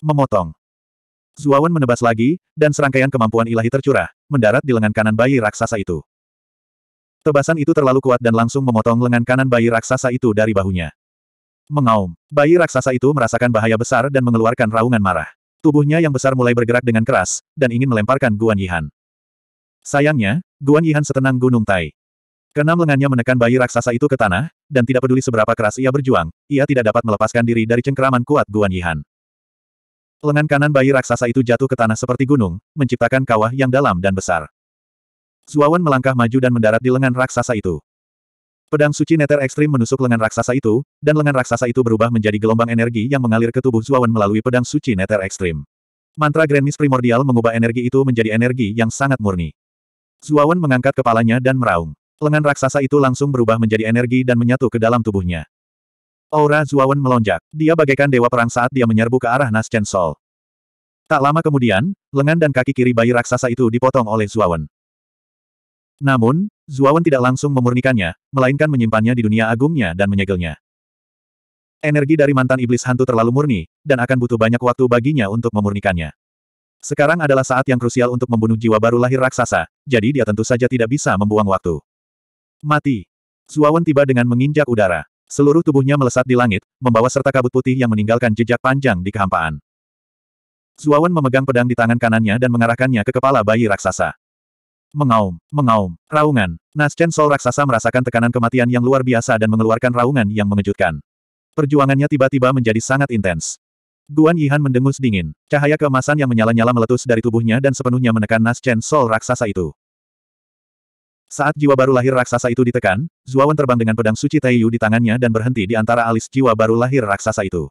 Memotong. Zuawan menebas lagi, dan serangkaian kemampuan ilahi tercurah, mendarat di lengan kanan bayi raksasa itu. Tebasan itu terlalu kuat dan langsung memotong lengan kanan bayi raksasa itu dari bahunya. Mengaum. Bayi raksasa itu merasakan bahaya besar dan mengeluarkan raungan marah. Tubuhnya yang besar mulai bergerak dengan keras, dan ingin melemparkan Guan Yihan. Sayangnya, Guan Yihan setenang gunung Tai. Kenam lengannya menekan bayi raksasa itu ke tanah, dan tidak peduli seberapa keras ia berjuang, ia tidak dapat melepaskan diri dari cengkeraman kuat Guan Yihan. Lengan kanan bayi raksasa itu jatuh ke tanah seperti gunung, menciptakan kawah yang dalam dan besar. Zuawan melangkah maju dan mendarat di lengan raksasa itu. Pedang suci neter ekstrim menusuk lengan raksasa itu, dan lengan raksasa itu berubah menjadi gelombang energi yang mengalir ke tubuh Zuawan melalui pedang suci neter ekstrim. Mantra Grand Miss primordial mengubah energi itu menjadi energi yang sangat murni. Zuawan mengangkat kepalanya dan meraung. Lengan raksasa itu langsung berubah menjadi energi dan menyatu ke dalam tubuhnya. Aura Zuawan melonjak. Dia bagaikan dewa perang saat dia menyerbu ke arah Naschen Sol. Tak lama kemudian, lengan dan kaki kiri bayi raksasa itu dipotong oleh Zuawan. Namun, Zuawan tidak langsung memurnikannya, melainkan menyimpannya di dunia agungnya dan menyegelnya. Energi dari mantan iblis hantu terlalu murni, dan akan butuh banyak waktu baginya untuk memurnikannya. Sekarang adalah saat yang krusial untuk membunuh jiwa baru lahir raksasa, jadi dia tentu saja tidak bisa membuang waktu. Mati. Zuawan tiba dengan menginjak udara. Seluruh tubuhnya melesat di langit, membawa serta kabut putih yang meninggalkan jejak panjang di kehampaan. Zuawan memegang pedang di tangan kanannya dan mengarahkannya ke kepala bayi raksasa. Mengaum, mengaum, raungan. Naschen Sol raksasa merasakan tekanan kematian yang luar biasa dan mengeluarkan raungan yang mengejutkan. Perjuangannya tiba-tiba menjadi sangat intens. Guan Yihan mendengus dingin. Cahaya keemasan yang menyala-nyala meletus dari tubuhnya dan sepenuhnya menekan Naschen Sol raksasa itu. Saat jiwa baru lahir raksasa itu ditekan, Zuawan terbang dengan pedang suci Taiyu di tangannya dan berhenti di antara alis jiwa baru lahir raksasa itu.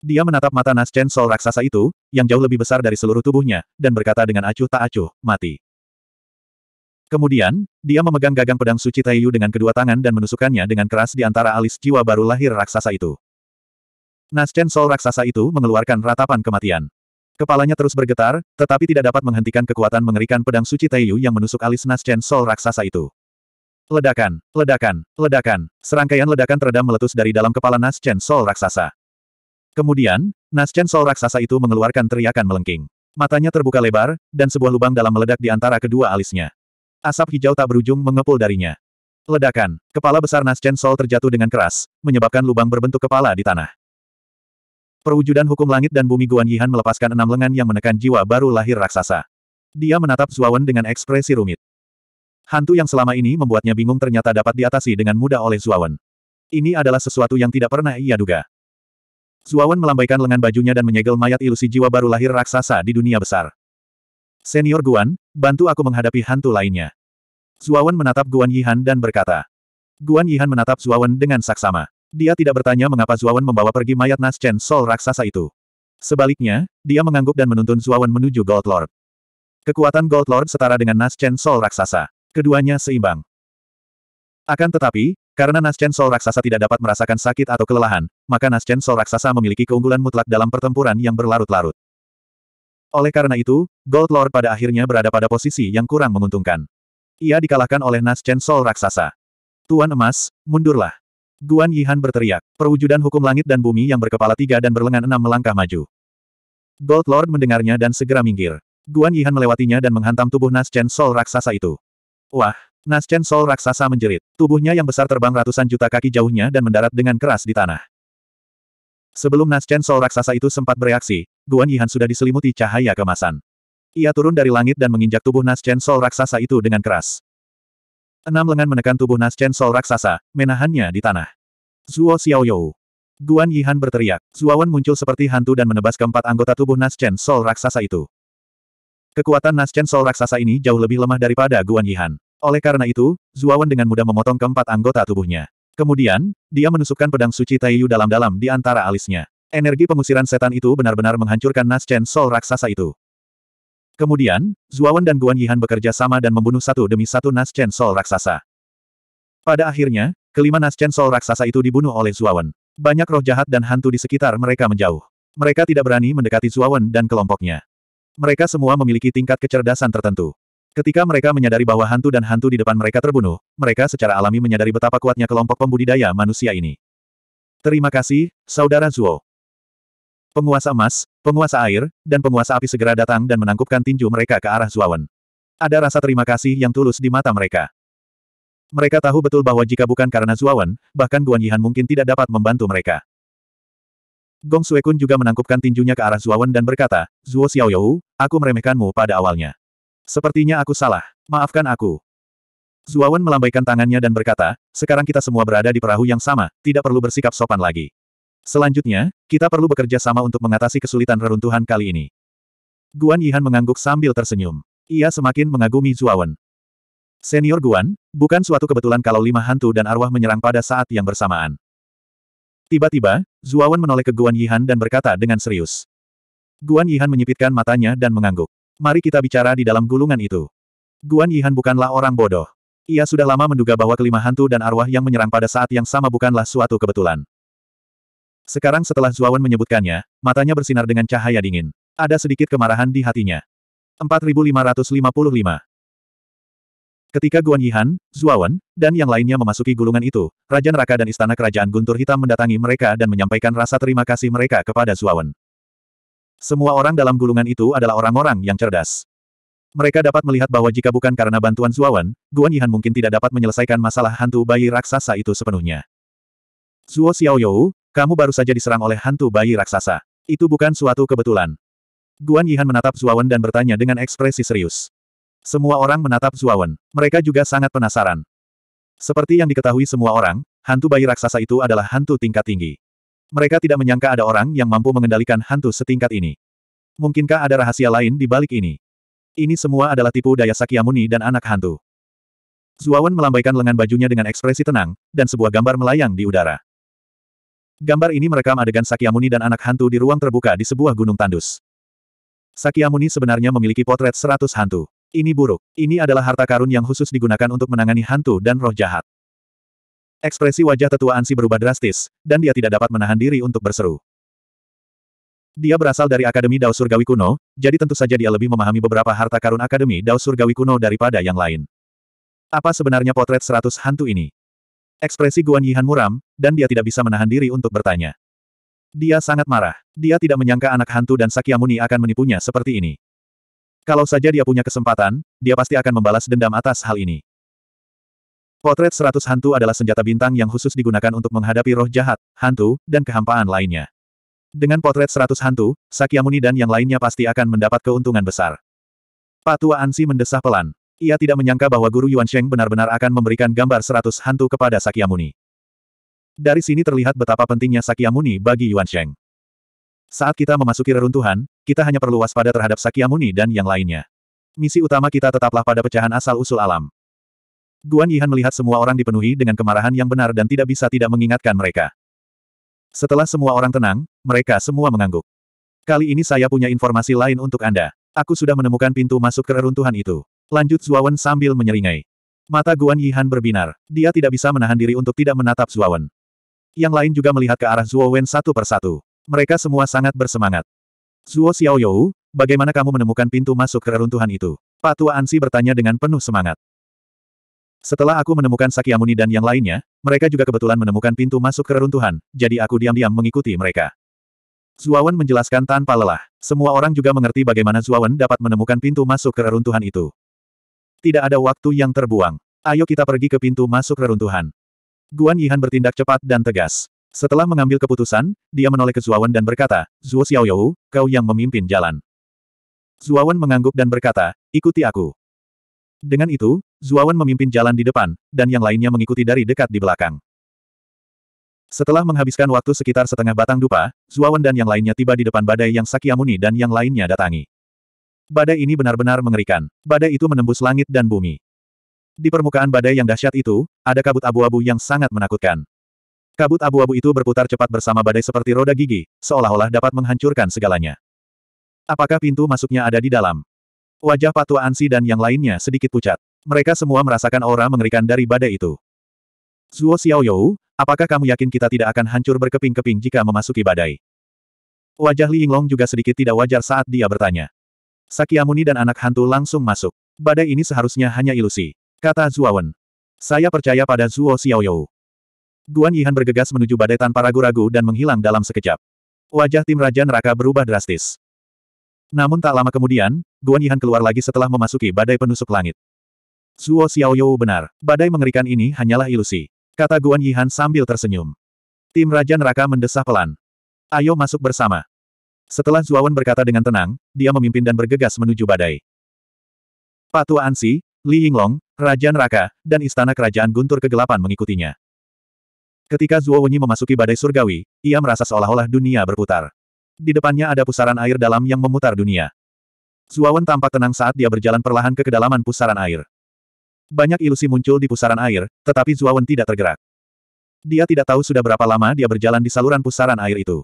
Dia menatap mata Naschen Sol raksasa itu, yang jauh lebih besar dari seluruh tubuhnya, dan berkata dengan acuh tak acuh, mati. Kemudian, dia memegang gagang pedang suci Taiyu dengan kedua tangan dan menusukkannya dengan keras di antara alis jiwa baru lahir raksasa itu. Naschen Sol raksasa itu mengeluarkan ratapan kematian. Kepalanya terus bergetar, tetapi tidak dapat menghentikan kekuatan mengerikan pedang suci Taiyu yang menusuk alis Naschen Sol raksasa itu. Ledakan, ledakan, ledakan. Serangkaian ledakan teredam meletus dari dalam kepala Naschen Sol raksasa. Kemudian, Naschen Sol raksasa itu mengeluarkan teriakan melengking. Matanya terbuka lebar, dan sebuah lubang dalam meledak di antara kedua alisnya. Asap hijau tak berujung mengepul darinya. Ledakan, kepala besar Naschen Sol terjatuh dengan keras, menyebabkan lubang berbentuk kepala di tanah. Perwujudan hukum langit dan bumi Guan Yihan melepaskan enam lengan yang menekan jiwa baru lahir raksasa. Dia menatap Zuawan dengan ekspresi rumit. Hantu yang selama ini membuatnya bingung ternyata dapat diatasi dengan mudah oleh Zuawan. Ini adalah sesuatu yang tidak pernah ia duga. Zuawan melambaikan lengan bajunya dan menyegel mayat ilusi jiwa baru lahir raksasa di dunia besar. Senior Guan, bantu aku menghadapi hantu lainnya. Zuawan menatap Guan Yihan dan berkata. Guan Yihan menatap Zuawan dengan saksama. Dia tidak bertanya mengapa Zuawan membawa pergi mayat Nas Chen Sol raksasa itu. Sebaliknya, dia mengangguk dan menuntun Zuawan menuju Gold Lord. Kekuatan Gold Lord setara dengan Nas Chen Sol raksasa. Keduanya seimbang. Akan tetapi, karena Nas Chen Sol raksasa tidak dapat merasakan sakit atau kelelahan, maka Nas Chen Sol raksasa memiliki keunggulan mutlak dalam pertempuran yang berlarut-larut. Oleh karena itu, Gold Lord pada akhirnya berada pada posisi yang kurang menguntungkan. Ia dikalahkan oleh Nas Chen Sol Raksasa. Tuan Emas, mundurlah. Guan Yihan berteriak, perwujudan hukum langit dan bumi yang berkepala tiga dan berlengan enam melangkah maju. Gold Lord mendengarnya dan segera minggir. Guan Yihan melewatinya dan menghantam tubuh Nas Chen Sol Raksasa itu. Wah! Nas Chen Sol Raksasa menjerit. Tubuhnya yang besar terbang ratusan juta kaki jauhnya dan mendarat dengan keras di tanah. Sebelum Naschen Sol raksasa itu sempat bereaksi, Guan Yihan sudah diselimuti cahaya kemasan. Ia turun dari langit dan menginjak tubuh Naschen Sol raksasa itu dengan keras. Enam lengan menekan tubuh Naschen Sol raksasa, menahannya di tanah. Zuo Xiaoyou. Guan Yihan berteriak. Zuawan muncul seperti hantu dan menebas keempat anggota tubuh Naschen Sol raksasa itu. Kekuatan Naschen Sol raksasa ini jauh lebih lemah daripada Guan Yihan. Oleh karena itu, Zuawan dengan mudah memotong keempat anggota tubuhnya. Kemudian, dia menusukkan pedang suci Taiyu dalam-dalam di antara alisnya. Energi pengusiran setan itu benar-benar menghancurkan Naschen Sol raksasa itu. Kemudian, Zuawan dan Guan Yihan bekerja sama dan membunuh satu demi satu Naschen Sol raksasa. Pada akhirnya, kelima Naschen Sol raksasa itu dibunuh oleh Zuawan. Banyak roh jahat dan hantu di sekitar mereka menjauh. Mereka tidak berani mendekati Zuawan dan kelompoknya. Mereka semua memiliki tingkat kecerdasan tertentu. Ketika mereka menyadari bahwa hantu dan hantu di depan mereka terbunuh, mereka secara alami menyadari betapa kuatnya kelompok pembudidaya manusia ini. Terima kasih, Saudara Zuo. Penguasa emas, penguasa air, dan penguasa api segera datang dan menangkupkan tinju mereka ke arah Zuawan. Ada rasa terima kasih yang tulus di mata mereka. Mereka tahu betul bahwa jika bukan karena Zuawan, bahkan Guan Yihan mungkin tidak dapat membantu mereka. Gong Suekun juga menangkupkan tinjunya ke arah Zuawan dan berkata, Zuo Xiaoyou, aku meremehkanmu pada awalnya. Sepertinya aku salah. Maafkan aku. Zuawan melambaikan tangannya dan berkata, sekarang kita semua berada di perahu yang sama, tidak perlu bersikap sopan lagi. Selanjutnya, kita perlu bekerja sama untuk mengatasi kesulitan reruntuhan kali ini. Guan Yihan mengangguk sambil tersenyum. Ia semakin mengagumi Zuawan. Senior Guan, bukan suatu kebetulan kalau lima hantu dan arwah menyerang pada saat yang bersamaan. Tiba-tiba, Zuawan menoleh ke Guan Yihan dan berkata dengan serius. Guan Yihan menyipitkan matanya dan mengangguk. Mari kita bicara di dalam gulungan itu. Guan Yihan bukanlah orang bodoh. Ia sudah lama menduga bahwa kelima hantu dan arwah yang menyerang pada saat yang sama bukanlah suatu kebetulan. Sekarang setelah Zuawan menyebutkannya, matanya bersinar dengan cahaya dingin. Ada sedikit kemarahan di hatinya. 4555 Ketika Guan Yihan, Zuawan, dan yang lainnya memasuki gulungan itu, Raja Neraka dan Istana Kerajaan Guntur Hitam mendatangi mereka dan menyampaikan rasa terima kasih mereka kepada Zuawan. Semua orang dalam gulungan itu adalah orang-orang yang cerdas. Mereka dapat melihat bahwa jika bukan karena bantuan Zuawan, Guan Yihan mungkin tidak dapat menyelesaikan masalah hantu bayi raksasa itu sepenuhnya. Zuo Xiaoyou, kamu baru saja diserang oleh hantu bayi raksasa. Itu bukan suatu kebetulan. Guan Yihan menatap Zuawan dan bertanya dengan ekspresi serius. Semua orang menatap Zuawan. Mereka juga sangat penasaran. Seperti yang diketahui semua orang, hantu bayi raksasa itu adalah hantu tingkat tinggi. Mereka tidak menyangka ada orang yang mampu mengendalikan hantu setingkat ini. Mungkinkah ada rahasia lain di balik ini? Ini semua adalah tipu daya Sakyamuni dan anak hantu. Zuawan melambaikan lengan bajunya dengan ekspresi tenang, dan sebuah gambar melayang di udara. Gambar ini merekam adegan Sakyamuni dan anak hantu di ruang terbuka di sebuah gunung tandus. Sakyamuni sebenarnya memiliki potret seratus hantu. Ini buruk. Ini adalah harta karun yang khusus digunakan untuk menangani hantu dan roh jahat. Ekspresi wajah tetua Ansi berubah drastis, dan dia tidak dapat menahan diri untuk berseru. Dia berasal dari Akademi Dao Surgawi Kuno, jadi tentu saja dia lebih memahami beberapa harta karun Akademi Dao Surgawi Kuno daripada yang lain. Apa sebenarnya potret seratus hantu ini? Ekspresi Guan Yihan muram, dan dia tidak bisa menahan diri untuk bertanya. Dia sangat marah. Dia tidak menyangka anak hantu dan Sakyamuni akan menipunya seperti ini. Kalau saja dia punya kesempatan, dia pasti akan membalas dendam atas hal ini. Potret seratus hantu adalah senjata bintang yang khusus digunakan untuk menghadapi roh jahat, hantu, dan kehampaan lainnya. Dengan potret seratus hantu, Sakyamuni dan yang lainnya pasti akan mendapat keuntungan besar. Patua Ansi mendesah pelan. Ia tidak menyangka bahwa Guru Yuan Sheng benar-benar akan memberikan gambar seratus hantu kepada Sakyamuni. Dari sini terlihat betapa pentingnya Sakyamuni bagi Yuan Sheng. Saat kita memasuki reruntuhan, kita hanya perlu waspada terhadap Sakyamuni dan yang lainnya. Misi utama kita tetaplah pada pecahan asal-usul alam. Guan Yihan melihat semua orang dipenuhi dengan kemarahan yang benar dan tidak bisa tidak mengingatkan mereka. Setelah semua orang tenang, mereka semua mengangguk. Kali ini saya punya informasi lain untuk Anda. Aku sudah menemukan pintu masuk ke reruntuhan itu. Lanjut Zuawan sambil menyeringai. Mata Guan Yihan berbinar. Dia tidak bisa menahan diri untuk tidak menatap Zuawan. Yang lain juga melihat ke arah Zuo Wen satu persatu. Mereka semua sangat bersemangat. Zuo Xiaoyou, bagaimana kamu menemukan pintu masuk ke reruntuhan itu? Patua Ansi bertanya dengan penuh semangat. Setelah aku menemukan Sakyamuni dan yang lainnya, mereka juga kebetulan menemukan pintu masuk keruntuhan. jadi aku diam-diam mengikuti mereka. Zuawan menjelaskan tanpa lelah. Semua orang juga mengerti bagaimana Zuawan dapat menemukan pintu masuk keruntuhan itu. Tidak ada waktu yang terbuang. Ayo kita pergi ke pintu masuk reruntuhan. Guan Yihan bertindak cepat dan tegas. Setelah mengambil keputusan, dia menoleh ke Zuawan dan berkata, Zuo Xiaoyou, kau yang memimpin jalan. Zuawan mengangguk dan berkata, ikuti aku. Dengan itu, Zuawan memimpin jalan di depan, dan yang lainnya mengikuti dari dekat di belakang. Setelah menghabiskan waktu sekitar setengah batang dupa, Zuawan dan yang lainnya tiba di depan badai yang Sakyamuni dan yang lainnya datangi. Badai ini benar-benar mengerikan. Badai itu menembus langit dan bumi. Di permukaan badai yang dahsyat itu, ada kabut abu-abu yang sangat menakutkan. Kabut abu-abu itu berputar cepat bersama badai seperti roda gigi, seolah-olah dapat menghancurkan segalanya. Apakah pintu masuknya ada di dalam? Wajah Patua Ansi dan yang lainnya sedikit pucat. Mereka semua merasakan aura mengerikan dari badai itu. Zuo Xiaoyou, apakah kamu yakin kita tidak akan hancur berkeping-keping jika memasuki badai? Wajah Li Yinglong juga sedikit tidak wajar saat dia bertanya. Sakyamuni dan anak hantu langsung masuk. Badai ini seharusnya hanya ilusi, kata Wen. Saya percaya pada Zuo Xiaoyou. Guan Yihan bergegas menuju badai tanpa ragu-ragu dan menghilang dalam sekejap. Wajah tim Raja Neraka berubah drastis. Namun tak lama kemudian, Guan Yihan keluar lagi setelah memasuki badai penusuk langit. Zuo Xiaoyou benar, badai mengerikan ini hanyalah ilusi. Kata Guan Yihan sambil tersenyum. Tim Raja Neraka mendesah pelan. Ayo masuk bersama. Setelah Zuawan berkata dengan tenang, dia memimpin dan bergegas menuju badai. Patua Ansi, Li Yinglong, Raja Neraka, dan Istana Kerajaan Guntur Kegelapan mengikutinya. Ketika Zuo Wenyi memasuki badai surgawi, ia merasa seolah-olah dunia berputar. Di depannya ada pusaran air dalam yang memutar dunia. Zuawan tampak tenang saat dia berjalan perlahan ke kedalaman pusaran air. Banyak ilusi muncul di pusaran air, tetapi Zuawan tidak tergerak. Dia tidak tahu sudah berapa lama dia berjalan di saluran pusaran air itu.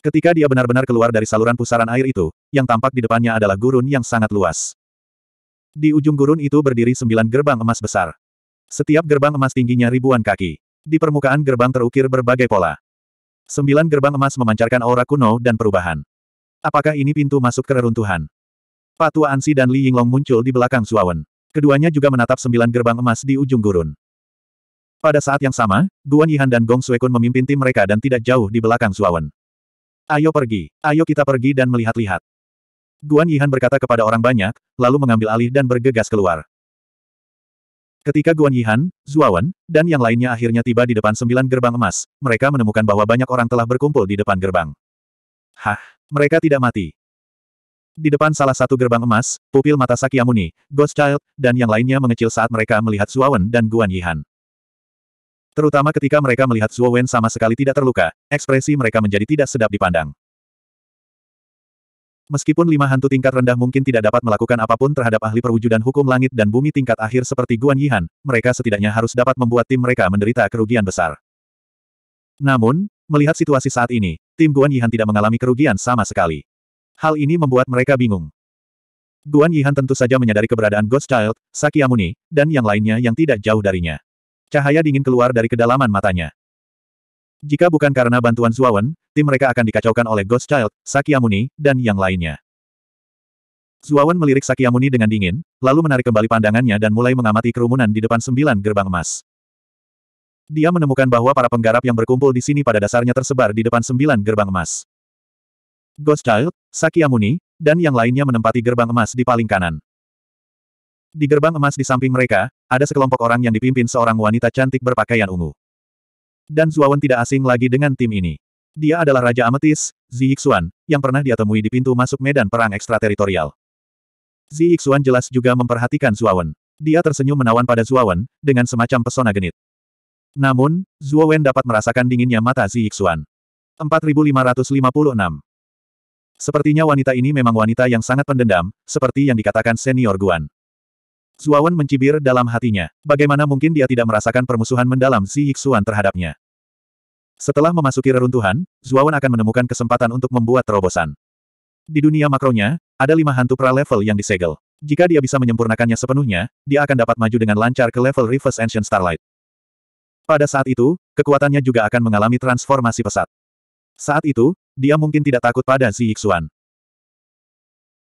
Ketika dia benar-benar keluar dari saluran pusaran air itu, yang tampak di depannya adalah gurun yang sangat luas. Di ujung gurun itu berdiri sembilan gerbang emas besar. Setiap gerbang emas tingginya ribuan kaki. Di permukaan gerbang terukir berbagai pola. Sembilan gerbang emas memancarkan aura kuno dan perubahan. Apakah ini pintu masuk ke reruntuhan? Patua Ansi dan Li Yinglong muncul di belakang Suawen. Keduanya juga menatap sembilan gerbang emas di ujung gurun. Pada saat yang sama, Guan Yihan dan Gong Suekun memimpin tim mereka dan tidak jauh di belakang Suawen. Ayo pergi, ayo kita pergi dan melihat-lihat. Guan Yihan berkata kepada orang banyak, lalu mengambil alih dan bergegas keluar. Ketika Guan Yihan, Zuawan, dan yang lainnya akhirnya tiba di depan sembilan gerbang emas, mereka menemukan bahwa banyak orang telah berkumpul di depan gerbang. Hah, mereka tidak mati. Di depan salah satu gerbang emas, pupil mata Sakyamuni, Ghost Child, dan yang lainnya mengecil saat mereka melihat Zuawan dan Guan Yihan. Terutama ketika mereka melihat Zuawan sama sekali tidak terluka, ekspresi mereka menjadi tidak sedap dipandang. Meskipun lima hantu tingkat rendah mungkin tidak dapat melakukan apapun terhadap ahli perwujudan hukum langit dan bumi tingkat akhir seperti Guan Yihan, mereka setidaknya harus dapat membuat tim mereka menderita kerugian besar. Namun, melihat situasi saat ini, tim Guan Yihan tidak mengalami kerugian sama sekali. Hal ini membuat mereka bingung. Guan Yihan tentu saja menyadari keberadaan Ghost Child, Saki Amuni, dan yang lainnya yang tidak jauh darinya. Cahaya dingin keluar dari kedalaman matanya. Jika bukan karena bantuan Zuawan, tim mereka akan dikacaukan oleh Ghost Child, Saki Amuni, dan yang lainnya. Zuawan melirik Saki Amuni dengan dingin, lalu menarik kembali pandangannya dan mulai mengamati kerumunan di depan sembilan gerbang emas. Dia menemukan bahwa para penggarap yang berkumpul di sini pada dasarnya tersebar di depan sembilan gerbang emas. Ghost Child, Sakyamuni, dan yang lainnya menempati gerbang emas di paling kanan. Di gerbang emas di samping mereka, ada sekelompok orang yang dipimpin seorang wanita cantik berpakaian ungu. Dan Zuawan tidak asing lagi dengan tim ini. Dia adalah Raja Ametis, Zi yang pernah dia temui di pintu masuk medan perang ekstrateritorial. Zi jelas juga memperhatikan Zuawan. Dia tersenyum menawan pada Zuawan, dengan semacam pesona genit. Namun, Zuawan dapat merasakan dinginnya mata Zi 4556 Sepertinya wanita ini memang wanita yang sangat pendendam, seperti yang dikatakan senior Guan. Zuawan mencibir dalam hatinya. Bagaimana mungkin dia tidak merasakan permusuhan mendalam Si Yixuan terhadapnya? Setelah memasuki reruntuhan, Zuawan akan menemukan kesempatan untuk membuat terobosan. Di dunia makronya, ada lima hantu pra-level yang disegel. Jika dia bisa menyempurnakannya sepenuhnya, dia akan dapat maju dengan lancar ke level Reverse Ancient Starlight. Pada saat itu, kekuatannya juga akan mengalami transformasi pesat. Saat itu, dia mungkin tidak takut pada si Yixuan.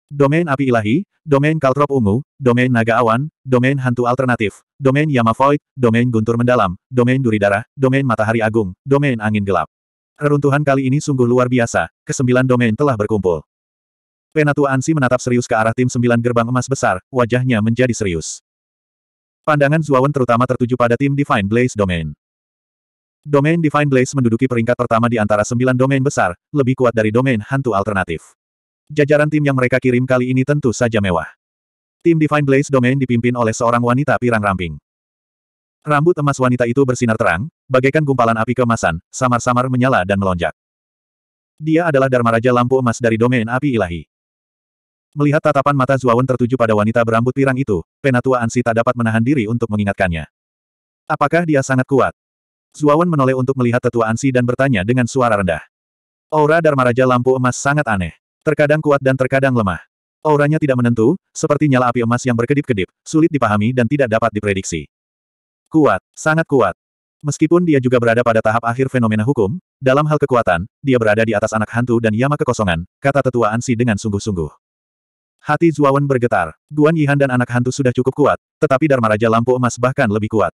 Domain Api Ilahi, Domain Kaltrop Ungu, Domain Naga Awan, Domain Hantu Alternatif, Domain Yama Void, Domain Guntur Mendalam, Domain Duri Darah, Domain Matahari Agung, Domain Angin Gelap. Reruntuhan kali ini sungguh luar biasa, kesembilan domain telah berkumpul. Penatua Ansi menatap serius ke arah tim sembilan gerbang emas besar, wajahnya menjadi serius. Pandangan Zuawan terutama tertuju pada tim Divine Blaze Domain. Domain Divine Blaze menduduki peringkat pertama di antara sembilan domain besar, lebih kuat dari domain hantu alternatif. Jajaran tim yang mereka kirim kali ini tentu saja mewah. Tim Divine Blaze Domain dipimpin oleh seorang wanita pirang ramping. Rambut emas wanita itu bersinar terang, bagaikan gumpalan api kemasan, samar-samar menyala dan melonjak. Dia adalah Dharma Raja Lampu Emas dari Domain Api Ilahi. Melihat tatapan mata Zuawan tertuju pada wanita berambut pirang itu, Penatua Ansi tak dapat menahan diri untuk mengingatkannya. Apakah dia sangat kuat? Zuawan menoleh untuk melihat tetua Ansi dan bertanya dengan suara rendah. Aura Dharma Raja lampu emas sangat aneh. Terkadang kuat dan terkadang lemah. Auranya tidak menentu, seperti nyala api emas yang berkedip-kedip, sulit dipahami dan tidak dapat diprediksi. Kuat, sangat kuat. Meskipun dia juga berada pada tahap akhir fenomena hukum, dalam hal kekuatan, dia berada di atas anak hantu dan yama kekosongan, kata tetua Ansi dengan sungguh-sungguh. Hati Zuawan bergetar. Guan Yihan dan anak hantu sudah cukup kuat, tetapi Dharma Raja Lampu Emas bahkan lebih kuat.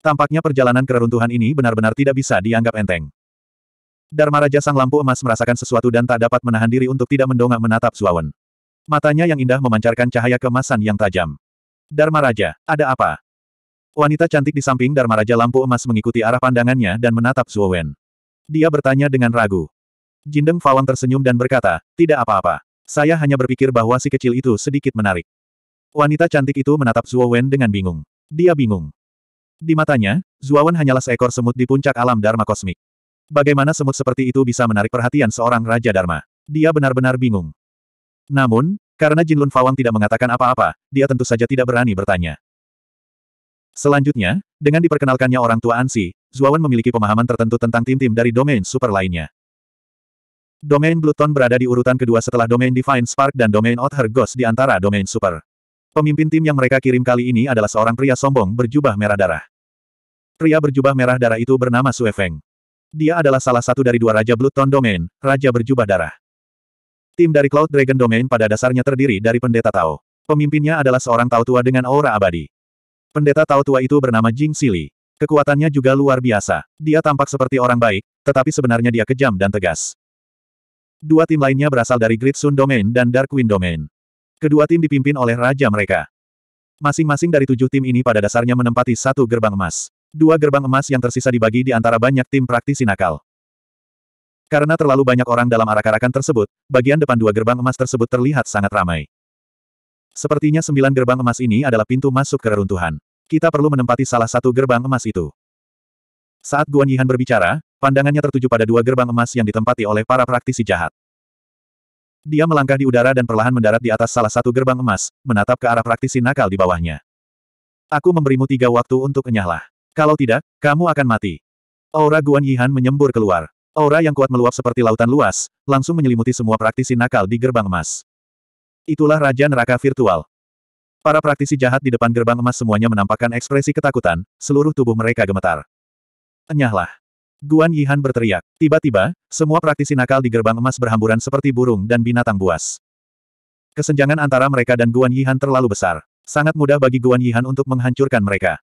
Tampaknya perjalanan keruntuhan ini benar-benar tidak bisa dianggap enteng. Dharma Raja Sang Lampu Emas merasakan sesuatu dan tak dapat menahan diri untuk tidak mendongak menatap Suawen. Matanya yang indah memancarkan cahaya kemasan yang tajam. Dharma Raja, ada apa? Wanita cantik di samping Dharma Raja Lampu Emas mengikuti arah pandangannya dan menatap Suawen. Dia bertanya dengan ragu. Jindeng Fawang tersenyum dan berkata, tidak apa-apa. Saya hanya berpikir bahwa si kecil itu sedikit menarik. Wanita cantik itu menatap Suo dengan bingung. Dia bingung. Di matanya, Zuawan hanyalah seekor semut di puncak alam Dharma kosmik. Bagaimana semut seperti itu bisa menarik perhatian seorang Raja Dharma? Dia benar-benar bingung. Namun, karena Jinlun Fawang tidak mengatakan apa-apa, dia tentu saja tidak berani bertanya. Selanjutnya, dengan diperkenalkannya orang tua Ansi, Zuawan memiliki pemahaman tertentu tentang tim-tim dari domain super lainnya. Domain Bluton berada di urutan kedua setelah domain Divine Spark dan domain Other Ghost di antara domain super. Pemimpin tim yang mereka kirim kali ini adalah seorang pria sombong berjubah merah darah. Pria berjubah merah darah itu bernama Sue Feng. Dia adalah salah satu dari dua Raja Blood Tone Domain, Raja Berjubah Darah. Tim dari Cloud Dragon Domain pada dasarnya terdiri dari pendeta Tao. Pemimpinnya adalah seorang Tao tua dengan aura abadi. Pendeta Tao tua itu bernama Jing Sili. Kekuatannya juga luar biasa. Dia tampak seperti orang baik, tetapi sebenarnya dia kejam dan tegas. Dua tim lainnya berasal dari Great Sun Domain dan Dark Wind Domain. Kedua tim dipimpin oleh raja mereka. Masing-masing dari tujuh tim ini pada dasarnya menempati satu gerbang emas. Dua gerbang emas yang tersisa dibagi di antara banyak tim praktisi nakal. Karena terlalu banyak orang dalam arak-arakan tersebut, bagian depan dua gerbang emas tersebut terlihat sangat ramai. Sepertinya sembilan gerbang emas ini adalah pintu masuk ke reruntuhan. Kita perlu menempati salah satu gerbang emas itu. Saat Guan Yihan berbicara, pandangannya tertuju pada dua gerbang emas yang ditempati oleh para praktisi jahat. Dia melangkah di udara dan perlahan mendarat di atas salah satu gerbang emas, menatap ke arah praktisi nakal di bawahnya. Aku memberimu tiga waktu untuk enyahlah. Kalau tidak, kamu akan mati. Aura Guan Yihan menyembur keluar. Aura yang kuat meluap seperti lautan luas, langsung menyelimuti semua praktisi nakal di gerbang emas. Itulah Raja Neraka Virtual. Para praktisi jahat di depan gerbang emas semuanya menampakkan ekspresi ketakutan, seluruh tubuh mereka gemetar. Enyahlah. Guan Yihan berteriak. Tiba-tiba, semua praktisi nakal di gerbang emas berhamburan seperti burung dan binatang buas. Kesenjangan antara mereka dan Guan Yihan terlalu besar. Sangat mudah bagi Guan Yihan untuk menghancurkan mereka.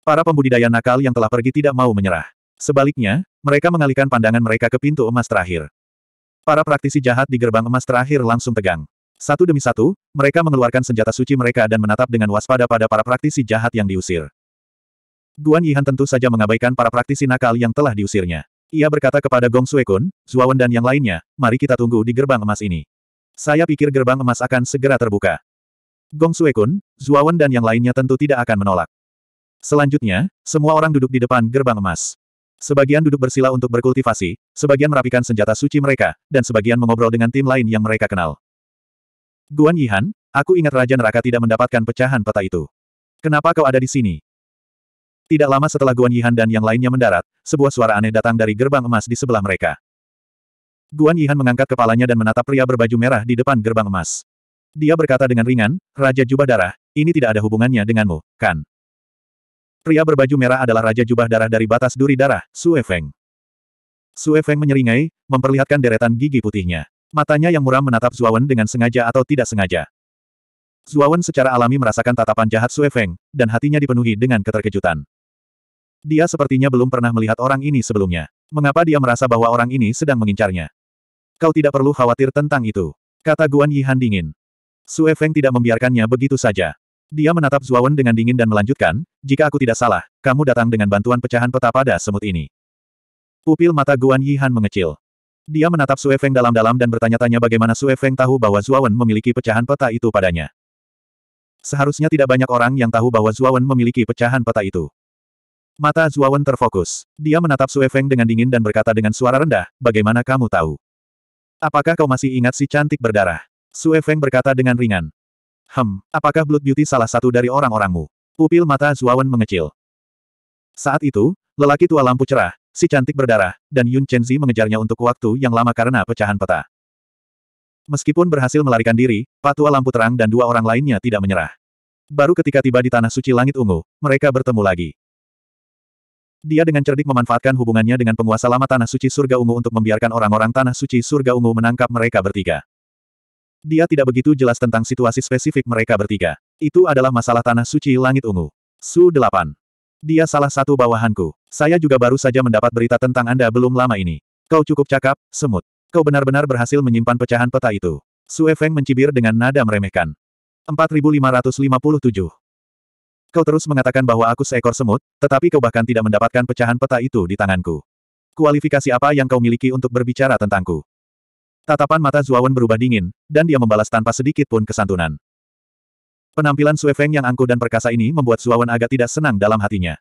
Para pembudidaya nakal yang telah pergi tidak mau menyerah. Sebaliknya, mereka mengalihkan pandangan mereka ke pintu emas terakhir. Para praktisi jahat di gerbang emas terakhir langsung tegang. Satu demi satu, mereka mengeluarkan senjata suci mereka dan menatap dengan waspada pada para praktisi jahat yang diusir. Guan Yihan tentu saja mengabaikan para praktisi nakal yang telah diusirnya. Ia berkata kepada Gong Suekun, Zuawan dan yang lainnya, mari kita tunggu di gerbang emas ini. Saya pikir gerbang emas akan segera terbuka. Gong Suekun, Zuawan dan yang lainnya tentu tidak akan menolak. Selanjutnya, semua orang duduk di depan gerbang emas. Sebagian duduk bersila untuk berkultivasi, sebagian merapikan senjata suci mereka, dan sebagian mengobrol dengan tim lain yang mereka kenal. Guan Yihan, aku ingat Raja Neraka tidak mendapatkan pecahan peta itu. Kenapa kau ada di sini? Tidak lama setelah Guan Yihan dan yang lainnya mendarat, sebuah suara aneh datang dari gerbang emas di sebelah mereka. Guan Yihan mengangkat kepalanya dan menatap pria berbaju merah di depan gerbang emas. Dia berkata dengan ringan, Raja Jubah Darah, ini tidak ada hubungannya denganmu, kan? Pria berbaju merah adalah Raja Jubah Darah dari batas duri darah, Sue Feng. Sue Feng menyeringai, memperlihatkan deretan gigi putihnya. Matanya yang muram menatap Zuawan dengan sengaja atau tidak sengaja. Zuawan secara alami merasakan tatapan jahat Sue Feng, dan hatinya dipenuhi dengan keterkejutan. Dia sepertinya belum pernah melihat orang ini sebelumnya. Mengapa dia merasa bahwa orang ini sedang mengincarnya? Kau tidak perlu khawatir tentang itu. Kata Guan Yihan dingin. Sue Feng tidak membiarkannya begitu saja. Dia menatap Zuawan dengan dingin dan melanjutkan, jika aku tidak salah, kamu datang dengan bantuan pecahan peta pada semut ini. Pupil mata Guan Yihan mengecil. Dia menatap Sue Feng dalam-dalam dan bertanya-tanya bagaimana Sue Feng tahu bahwa Zuawan memiliki pecahan peta itu padanya. Seharusnya tidak banyak orang yang tahu bahwa Zuawan memiliki pecahan peta itu. Mata Zuawan terfokus. Dia menatap Sue Feng dengan dingin dan berkata dengan suara rendah, bagaimana kamu tahu? Apakah kau masih ingat si cantik berdarah? Sue Feng berkata dengan ringan. Hem, apakah Blood Beauty salah satu dari orang-orangmu? Pupil mata Zuawan mengecil. Saat itu, lelaki tua lampu cerah, si cantik berdarah, dan Yun Chenzi mengejarnya untuk waktu yang lama karena pecahan peta. Meskipun berhasil melarikan diri, patua lampu terang dan dua orang lainnya tidak menyerah. Baru ketika tiba di Tanah Suci Langit Ungu, mereka bertemu lagi. Dia dengan cerdik memanfaatkan hubungannya dengan penguasa lama Tanah Suci Surga Ungu untuk membiarkan orang-orang Tanah Suci Surga Ungu menangkap mereka bertiga. Dia tidak begitu jelas tentang situasi spesifik mereka bertiga. Itu adalah masalah Tanah Suci Langit Ungu. Su 8. Dia salah satu bawahanku. Saya juga baru saja mendapat berita tentang Anda belum lama ini. Kau cukup cakap, semut. Kau benar-benar berhasil menyimpan pecahan peta itu. Su Efeng mencibir dengan nada meremehkan. 4557. Kau terus mengatakan bahwa aku seekor semut, tetapi kau bahkan tidak mendapatkan pecahan peta itu di tanganku. Kualifikasi apa yang kau miliki untuk berbicara tentangku? Tatapan mata Zuawan berubah dingin, dan dia membalas tanpa sedikit pun kesantunan. Penampilan Sue Feng yang angkuh dan perkasa ini membuat Zuawan agak tidak senang dalam hatinya.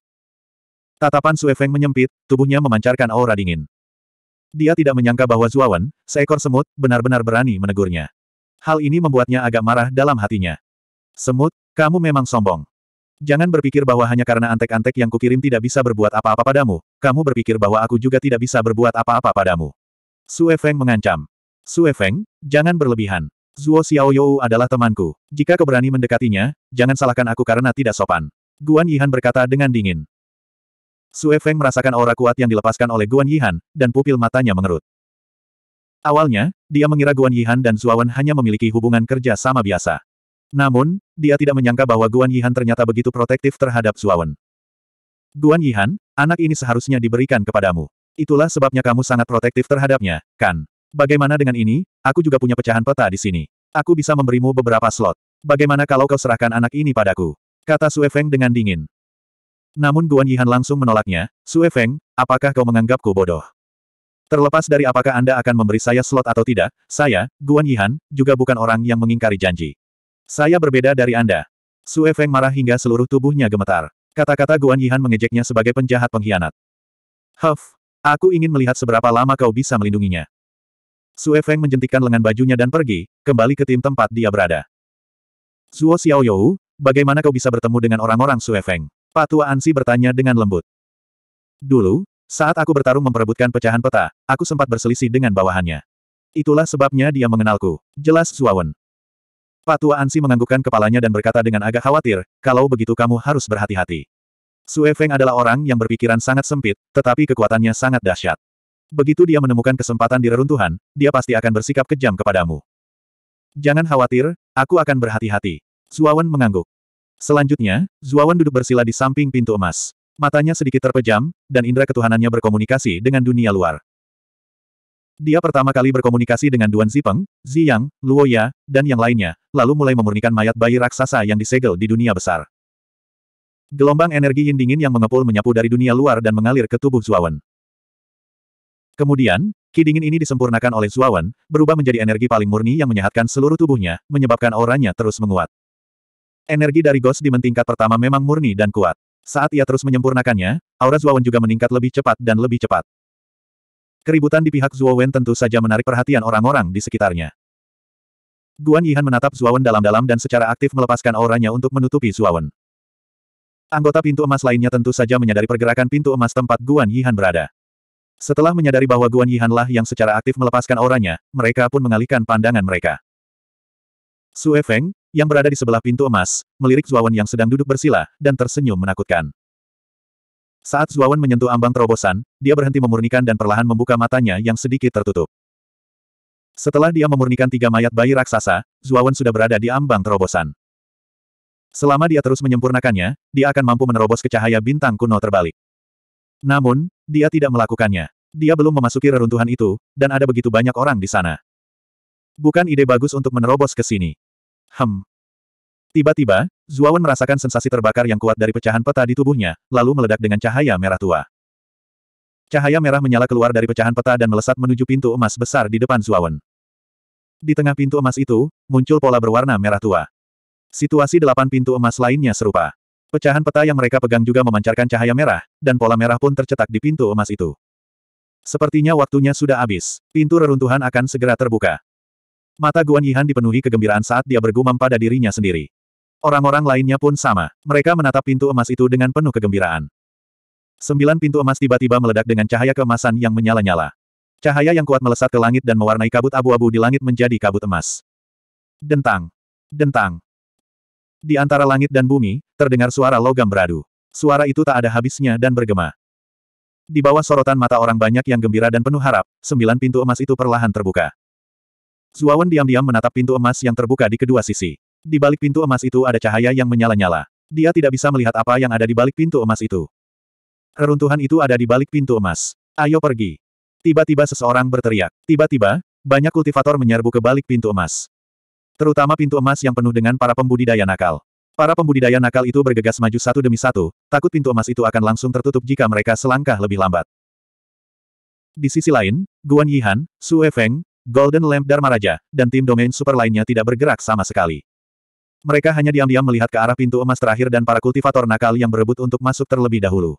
Tatapan Sue Feng menyempit, tubuhnya memancarkan aura dingin. Dia tidak menyangka bahwa Zuawan, seekor semut, benar-benar berani menegurnya. Hal ini membuatnya agak marah dalam hatinya. Semut, kamu memang sombong. Jangan berpikir bahwa hanya karena antek-antek yang kukirim tidak bisa berbuat apa-apa padamu, kamu berpikir bahwa aku juga tidak bisa berbuat apa-apa padamu. Sue Feng mengancam. Sue Feng, jangan berlebihan. Zuo Xiaoyou adalah temanku. Jika kau berani mendekatinya, jangan salahkan aku karena tidak sopan. Guan Yihan berkata dengan dingin. Sue Feng merasakan aura kuat yang dilepaskan oleh Guan Yihan, dan pupil matanya mengerut. Awalnya, dia mengira Guan Yihan dan Zuawan hanya memiliki hubungan kerja sama biasa. Namun, dia tidak menyangka bahwa Guan Yihan ternyata begitu protektif terhadap Zuawan. Guan Yihan, anak ini seharusnya diberikan kepadamu. Itulah sebabnya kamu sangat protektif terhadapnya, kan? Bagaimana dengan ini, aku juga punya pecahan peta di sini. Aku bisa memberimu beberapa slot. Bagaimana kalau kau serahkan anak ini padaku? Kata Sue Feng dengan dingin. Namun Guan Yihan langsung menolaknya, Sue Feng, apakah kau menganggapku bodoh? Terlepas dari apakah Anda akan memberi saya slot atau tidak, saya, Guan Yihan, juga bukan orang yang mengingkari janji. Saya berbeda dari Anda. Su Feng marah hingga seluruh tubuhnya gemetar. Kata-kata Guan Yihan mengejeknya sebagai penjahat pengkhianat. Huff, aku ingin melihat seberapa lama kau bisa melindunginya. Su Feng menjentikan lengan bajunya dan pergi, kembali ke tim tempat dia berada. Zuo Xiaoyou, bagaimana kau bisa bertemu dengan orang-orang Su Efeng? Patua Ansi bertanya dengan lembut. Dulu, saat aku bertarung memperebutkan pecahan peta, aku sempat berselisih dengan bawahannya. Itulah sebabnya dia mengenalku. Jelas Suawen. Pak tua Ansi menganggukkan kepalanya dan berkata dengan agak khawatir, kalau begitu kamu harus berhati-hati. Sue Feng adalah orang yang berpikiran sangat sempit, tetapi kekuatannya sangat dahsyat. Begitu dia menemukan kesempatan di reruntuhan, dia pasti akan bersikap kejam kepadamu. Jangan khawatir, aku akan berhati-hati. Zuawan mengangguk. Selanjutnya, Zuawan duduk bersila di samping pintu emas. Matanya sedikit terpejam, dan indera ketuhanannya berkomunikasi dengan dunia luar. Dia pertama kali berkomunikasi dengan Duan Zipeng, Ziyang, Luoya, dan yang lainnya, lalu mulai memurnikan mayat bayi raksasa yang disegel di dunia besar. Gelombang energi yin dingin yang mengepul menyapu dari dunia luar dan mengalir ke tubuh Zuawan. Kemudian, ki dingin ini disempurnakan oleh Zuawan, berubah menjadi energi paling murni yang menyehatkan seluruh tubuhnya, menyebabkan auranya terus menguat. Energi dari Ghost di tingkat pertama memang murni dan kuat. Saat ia terus menyempurnakannya, aura Zuawan juga meningkat lebih cepat dan lebih cepat. Keributan di pihak Zuo Wen tentu saja menarik perhatian orang-orang di sekitarnya. Guan Yihan menatap Zuo Wen dalam-dalam dan secara aktif melepaskan auranya untuk menutupi Zuo Wen. Anggota pintu emas lainnya tentu saja menyadari pergerakan pintu emas tempat Guan Yihan berada. Setelah menyadari bahwa Guan Yihanlah yang secara aktif melepaskan auranya, mereka pun mengalihkan pandangan mereka. Sue Feng, yang berada di sebelah pintu emas, melirik Zuo Wen yang sedang duduk bersila, dan tersenyum menakutkan. Saat Zuawan menyentuh ambang terobosan, dia berhenti memurnikan dan perlahan membuka matanya yang sedikit tertutup. Setelah dia memurnikan tiga mayat bayi raksasa, Zuawan sudah berada di ambang terobosan. Selama dia terus menyempurnakannya, dia akan mampu menerobos ke cahaya bintang kuno terbalik. Namun, dia tidak melakukannya. Dia belum memasuki reruntuhan itu, dan ada begitu banyak orang di sana. Bukan ide bagus untuk menerobos ke sini. Hem, Tiba-tiba, Zuawan merasakan sensasi terbakar yang kuat dari pecahan peta di tubuhnya, lalu meledak dengan cahaya merah tua. Cahaya merah menyala keluar dari pecahan peta dan melesat menuju pintu emas besar di depan Zuawan. Di tengah pintu emas itu, muncul pola berwarna merah tua. Situasi delapan pintu emas lainnya serupa. Pecahan peta yang mereka pegang juga memancarkan cahaya merah, dan pola merah pun tercetak di pintu emas itu. Sepertinya waktunya sudah habis. Pintu reruntuhan akan segera terbuka. Mata Guan Yihan dipenuhi kegembiraan saat dia bergumam pada dirinya sendiri. Orang-orang lainnya pun sama. Mereka menatap pintu emas itu dengan penuh kegembiraan. Sembilan pintu emas tiba-tiba meledak dengan cahaya keemasan yang menyala-nyala. Cahaya yang kuat melesat ke langit dan mewarnai kabut abu-abu di langit menjadi kabut emas. Dentang. Dentang. Di antara langit dan bumi, terdengar suara logam beradu. Suara itu tak ada habisnya dan bergema. Di bawah sorotan mata orang banyak yang gembira dan penuh harap, sembilan pintu emas itu perlahan terbuka. Zuawan diam-diam menatap pintu emas yang terbuka di kedua sisi. Di balik pintu emas itu ada cahaya yang menyala-nyala. Dia tidak bisa melihat apa yang ada di balik pintu emas itu. Reruntuhan itu ada di balik pintu emas. Ayo pergi. Tiba-tiba seseorang berteriak. Tiba-tiba, banyak kultivator menyerbu ke balik pintu emas. Terutama pintu emas yang penuh dengan para pembudidaya nakal. Para pembudidaya nakal itu bergegas maju satu demi satu, takut pintu emas itu akan langsung tertutup jika mereka selangkah lebih lambat. Di sisi lain, Guan Yihan, Sue Feng, Golden Lamp Dharma Raja, dan tim domain super lainnya tidak bergerak sama sekali. Mereka hanya diam-diam melihat ke arah pintu emas terakhir dan para kultivator nakal yang berebut untuk masuk terlebih dahulu.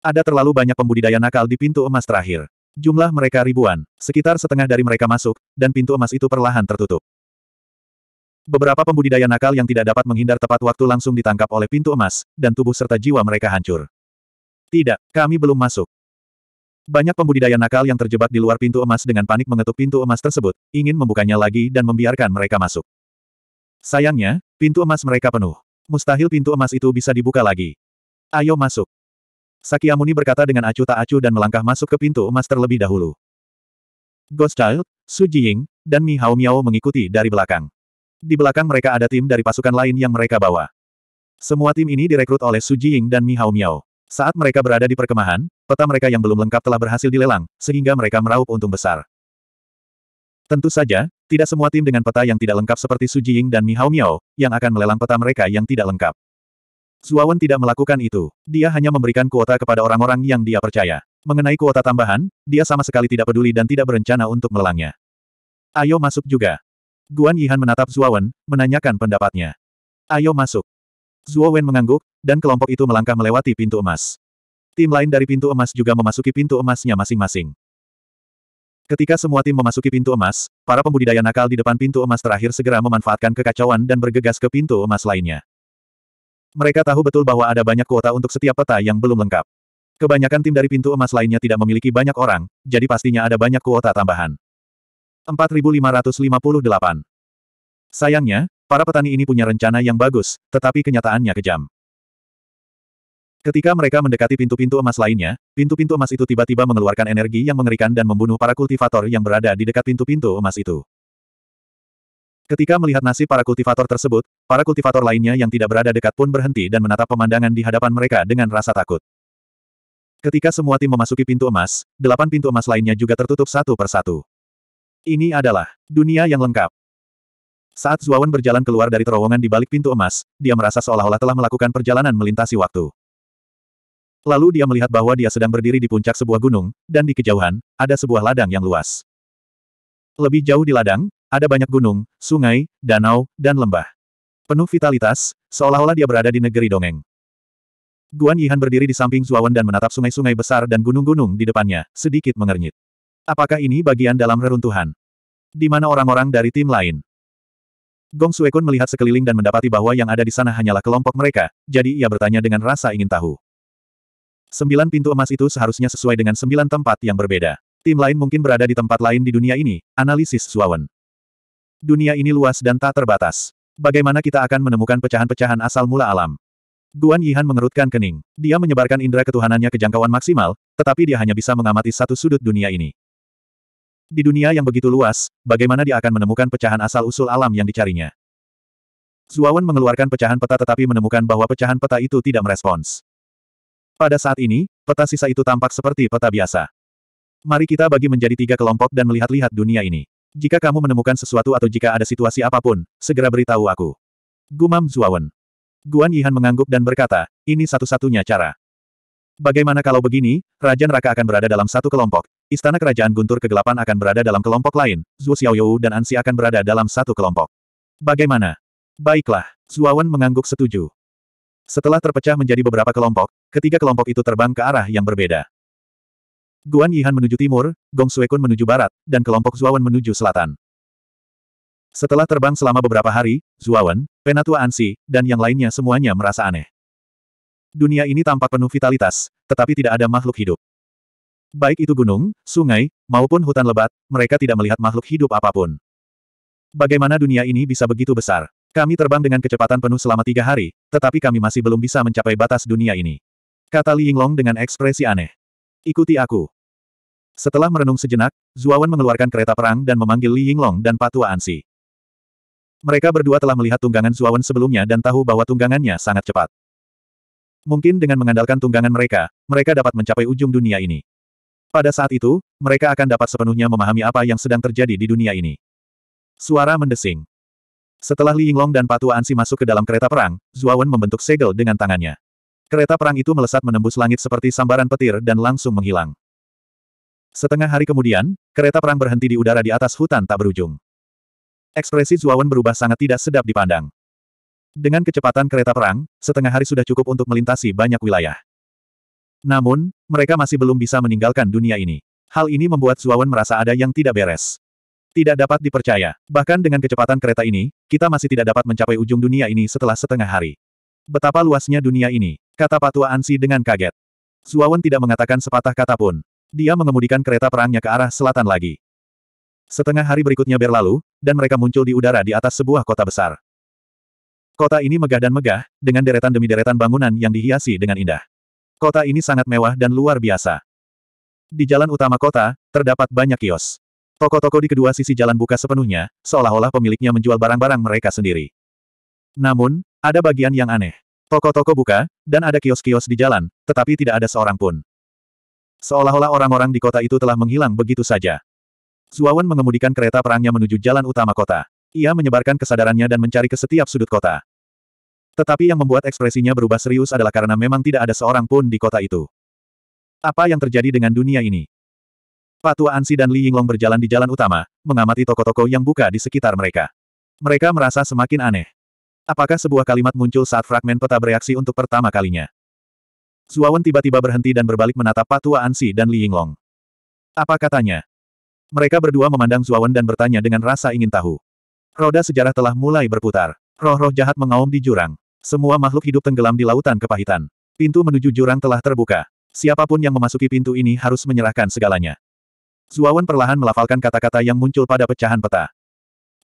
Ada terlalu banyak pembudidaya nakal di pintu emas terakhir. Jumlah mereka ribuan, sekitar setengah dari mereka masuk, dan pintu emas itu perlahan tertutup. Beberapa pembudidaya nakal yang tidak dapat menghindar tepat waktu langsung ditangkap oleh pintu emas, dan tubuh serta jiwa mereka hancur. Tidak, kami belum masuk. Banyak pembudidaya nakal yang terjebak di luar pintu emas dengan panik mengetuk pintu emas tersebut, ingin membukanya lagi dan membiarkan mereka masuk. Sayangnya, pintu emas mereka penuh. Mustahil pintu emas itu bisa dibuka lagi. Ayo masuk. Sakyamuni berkata dengan acuh tak acuh dan melangkah masuk ke pintu emas terlebih dahulu. Ghost Child, Su Jiying, dan Mi Hao Miao mengikuti dari belakang. Di belakang mereka ada tim dari pasukan lain yang mereka bawa. Semua tim ini direkrut oleh Su Jiying dan Mi Hao Miao. Saat mereka berada di perkemahan, peta mereka yang belum lengkap telah berhasil dilelang, sehingga mereka meraup untung besar. Tentu saja, tidak semua tim dengan peta yang tidak lengkap seperti Su Jing dan Mi Hao Miao, yang akan melelang peta mereka yang tidak lengkap. Zuawan tidak melakukan itu. Dia hanya memberikan kuota kepada orang-orang yang dia percaya. Mengenai kuota tambahan, dia sama sekali tidak peduli dan tidak berencana untuk melangnya. Ayo masuk juga. Guan Yihan menatap Zuawan, menanyakan pendapatnya. Ayo masuk. Zuawan mengangguk, dan kelompok itu melangkah melewati pintu emas. Tim lain dari pintu emas juga memasuki pintu emasnya masing-masing. Ketika semua tim memasuki pintu emas, para pembudidaya nakal di depan pintu emas terakhir segera memanfaatkan kekacauan dan bergegas ke pintu emas lainnya. Mereka tahu betul bahwa ada banyak kuota untuk setiap peta yang belum lengkap. Kebanyakan tim dari pintu emas lainnya tidak memiliki banyak orang, jadi pastinya ada banyak kuota tambahan. 4558 Sayangnya, para petani ini punya rencana yang bagus, tetapi kenyataannya kejam. Ketika mereka mendekati pintu-pintu emas lainnya, pintu-pintu emas itu tiba-tiba mengeluarkan energi yang mengerikan dan membunuh para kultivator yang berada di dekat pintu-pintu emas itu. Ketika melihat nasib para kultivator tersebut, para kultivator lainnya yang tidak berada dekat pun berhenti dan menatap pemandangan di hadapan mereka dengan rasa takut. Ketika semua tim memasuki pintu emas, delapan pintu emas lainnya juga tertutup satu persatu. Ini adalah dunia yang lengkap. Saat Zuawan berjalan keluar dari terowongan di balik pintu emas, dia merasa seolah-olah telah melakukan perjalanan melintasi waktu. Lalu dia melihat bahwa dia sedang berdiri di puncak sebuah gunung, dan di kejauhan, ada sebuah ladang yang luas. Lebih jauh di ladang, ada banyak gunung, sungai, danau, dan lembah. Penuh vitalitas, seolah-olah dia berada di negeri dongeng. Guan Yihan berdiri di samping Zuawan dan menatap sungai-sungai besar dan gunung-gunung di depannya, sedikit mengernyit. Apakah ini bagian dalam reruntuhan? Di mana orang-orang dari tim lain? Gong Suekun melihat sekeliling dan mendapati bahwa yang ada di sana hanyalah kelompok mereka, jadi ia bertanya dengan rasa ingin tahu. Sembilan pintu emas itu seharusnya sesuai dengan sembilan tempat yang berbeda. Tim lain mungkin berada di tempat lain di dunia ini, analisis Suawen. Dunia ini luas dan tak terbatas. Bagaimana kita akan menemukan pecahan-pecahan asal mula alam? Guan Yihan mengerutkan kening. Dia menyebarkan indera ketuhanannya ke jangkauan maksimal, tetapi dia hanya bisa mengamati satu sudut dunia ini. Di dunia yang begitu luas, bagaimana dia akan menemukan pecahan asal-usul alam yang dicarinya? Zuawan mengeluarkan pecahan peta tetapi menemukan bahwa pecahan peta itu tidak merespons. Pada saat ini, peta sisa itu tampak seperti peta biasa. Mari kita bagi menjadi tiga kelompok dan melihat-lihat dunia ini. Jika kamu menemukan sesuatu atau jika ada situasi apapun, segera beritahu aku. Gumam Zuawan. Guan Yihan mengangguk dan berkata, ini satu-satunya cara. Bagaimana kalau begini, Raja Neraka akan berada dalam satu kelompok, Istana Kerajaan Guntur Kegelapan akan berada dalam kelompok lain, Zhu Xiaoyou dan Ansi akan berada dalam satu kelompok. Bagaimana? Baiklah, Zuawan mengangguk setuju. Setelah terpecah menjadi beberapa kelompok, ketiga kelompok itu terbang ke arah yang berbeda. Guan Yihan menuju timur, Gong Suekun menuju barat, dan kelompok Zuawan menuju selatan. Setelah terbang selama beberapa hari, Zuawan, Penatua Ansi, dan yang lainnya semuanya merasa aneh. Dunia ini tampak penuh vitalitas, tetapi tidak ada makhluk hidup. Baik itu gunung, sungai, maupun hutan lebat, mereka tidak melihat makhluk hidup apapun. Bagaimana dunia ini bisa begitu besar? Kami terbang dengan kecepatan penuh selama tiga hari, tetapi kami masih belum bisa mencapai batas dunia ini. Kata Li Yinglong dengan ekspresi aneh. Ikuti aku. Setelah merenung sejenak, Zuawan mengeluarkan kereta perang dan memanggil Li Yinglong dan Patua Ansi. Mereka berdua telah melihat tunggangan Zuawan sebelumnya dan tahu bahwa tunggangannya sangat cepat. Mungkin dengan mengandalkan tunggangan mereka, mereka dapat mencapai ujung dunia ini. Pada saat itu, mereka akan dapat sepenuhnya memahami apa yang sedang terjadi di dunia ini. Suara mendesing. Setelah Li Yinglong dan Patua Ansi masuk ke dalam kereta perang, Zuawan membentuk segel dengan tangannya. Kereta perang itu melesat menembus langit seperti sambaran petir dan langsung menghilang. Setengah hari kemudian, kereta perang berhenti di udara di atas hutan tak berujung. Ekspresi Zuawan berubah sangat tidak sedap dipandang. Dengan kecepatan kereta perang, setengah hari sudah cukup untuk melintasi banyak wilayah. Namun, mereka masih belum bisa meninggalkan dunia ini. Hal ini membuat Zuawan merasa ada yang tidak beres. Tidak dapat dipercaya. Bahkan dengan kecepatan kereta ini, kita masih tidak dapat mencapai ujung dunia ini setelah setengah hari. Betapa luasnya dunia ini, kata Patua Ansi dengan kaget. Zuawan tidak mengatakan sepatah kata pun. Dia mengemudikan kereta perangnya ke arah selatan lagi. Setengah hari berikutnya berlalu, dan mereka muncul di udara di atas sebuah kota besar. Kota ini megah dan megah, dengan deretan demi deretan bangunan yang dihiasi dengan indah. Kota ini sangat mewah dan luar biasa. Di jalan utama kota, terdapat banyak kios. Toko-toko di kedua sisi jalan buka sepenuhnya, seolah-olah pemiliknya menjual barang-barang mereka sendiri. Namun, ada bagian yang aneh. Toko-toko buka, dan ada kios-kios di jalan, tetapi tidak ada seorang pun. Seolah-olah orang-orang di kota itu telah menghilang begitu saja. Zuawan mengemudikan kereta perangnya menuju jalan utama kota. Ia menyebarkan kesadarannya dan mencari ke setiap sudut kota. Tetapi yang membuat ekspresinya berubah serius adalah karena memang tidak ada seorang pun di kota itu. Apa yang terjadi dengan dunia ini? Patua Ansi dan Li Yinglong berjalan di jalan utama, mengamati toko-toko yang buka di sekitar mereka. Mereka merasa semakin aneh. Apakah sebuah kalimat muncul saat fragmen peta bereaksi untuk pertama kalinya? Zuawan tiba-tiba berhenti dan berbalik menatap Patua Ansi dan Li Yinglong. Apa katanya? Mereka berdua memandang Zuawan dan bertanya dengan rasa ingin tahu. Roda sejarah telah mulai berputar. Roh-roh jahat mengaum di jurang. Semua makhluk hidup tenggelam di lautan kepahitan. Pintu menuju jurang telah terbuka. Siapapun yang memasuki pintu ini harus menyerahkan segalanya. Zuawan perlahan melafalkan kata-kata yang muncul pada pecahan peta.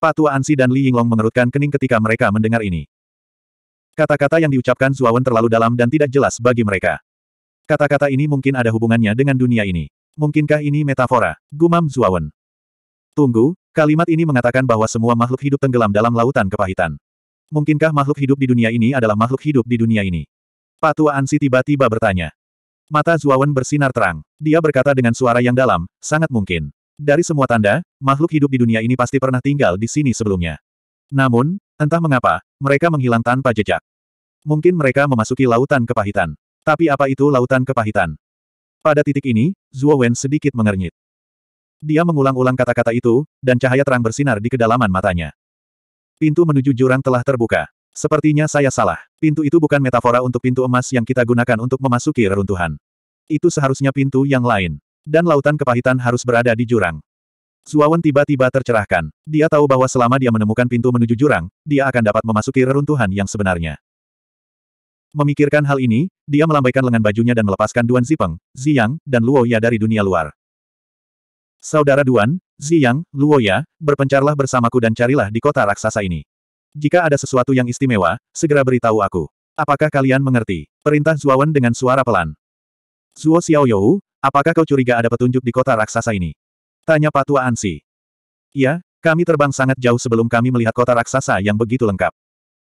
Pak tua Ansi dan Li Yinglong mengerutkan kening ketika mereka mendengar ini. Kata-kata yang diucapkan Zuawan terlalu dalam dan tidak jelas bagi mereka. Kata-kata ini mungkin ada hubungannya dengan dunia ini. Mungkinkah ini metafora? Gumam Zuawan. Tunggu, kalimat ini mengatakan bahwa semua makhluk hidup tenggelam dalam lautan kepahitan. Mungkinkah makhluk hidup di dunia ini adalah makhluk hidup di dunia ini? Pak tua Ansi tiba-tiba bertanya. Mata Zuawan bersinar terang. Dia berkata dengan suara yang dalam, sangat mungkin. Dari semua tanda, makhluk hidup di dunia ini pasti pernah tinggal di sini sebelumnya. Namun, entah mengapa, mereka menghilang tanpa jejak. Mungkin mereka memasuki lautan kepahitan. Tapi apa itu lautan kepahitan? Pada titik ini, Zuo Wen sedikit mengernyit. Dia mengulang-ulang kata-kata itu, dan cahaya terang bersinar di kedalaman matanya. Pintu menuju jurang telah terbuka. Sepertinya saya salah. Pintu itu bukan metafora untuk pintu emas yang kita gunakan untuk memasuki reruntuhan. Itu seharusnya pintu yang lain. Dan lautan kepahitan harus berada di jurang. Zuawan tiba-tiba tercerahkan. Dia tahu bahwa selama dia menemukan pintu menuju jurang, dia akan dapat memasuki reruntuhan yang sebenarnya. Memikirkan hal ini, dia melambaikan lengan bajunya dan melepaskan Duan Zipeng, Ziyang, dan Luoya dari dunia luar. Saudara Duan, Ziyang, Luoya, berpencarlah bersamaku dan carilah di kota raksasa ini. Jika ada sesuatu yang istimewa, segera beritahu aku. Apakah kalian mengerti? Perintah Zuawan dengan suara pelan. Zuo Xiaoyou, apakah kau curiga ada petunjuk di kota raksasa ini? Tanya Patua Ansi. Ya, kami terbang sangat jauh sebelum kami melihat kota raksasa yang begitu lengkap.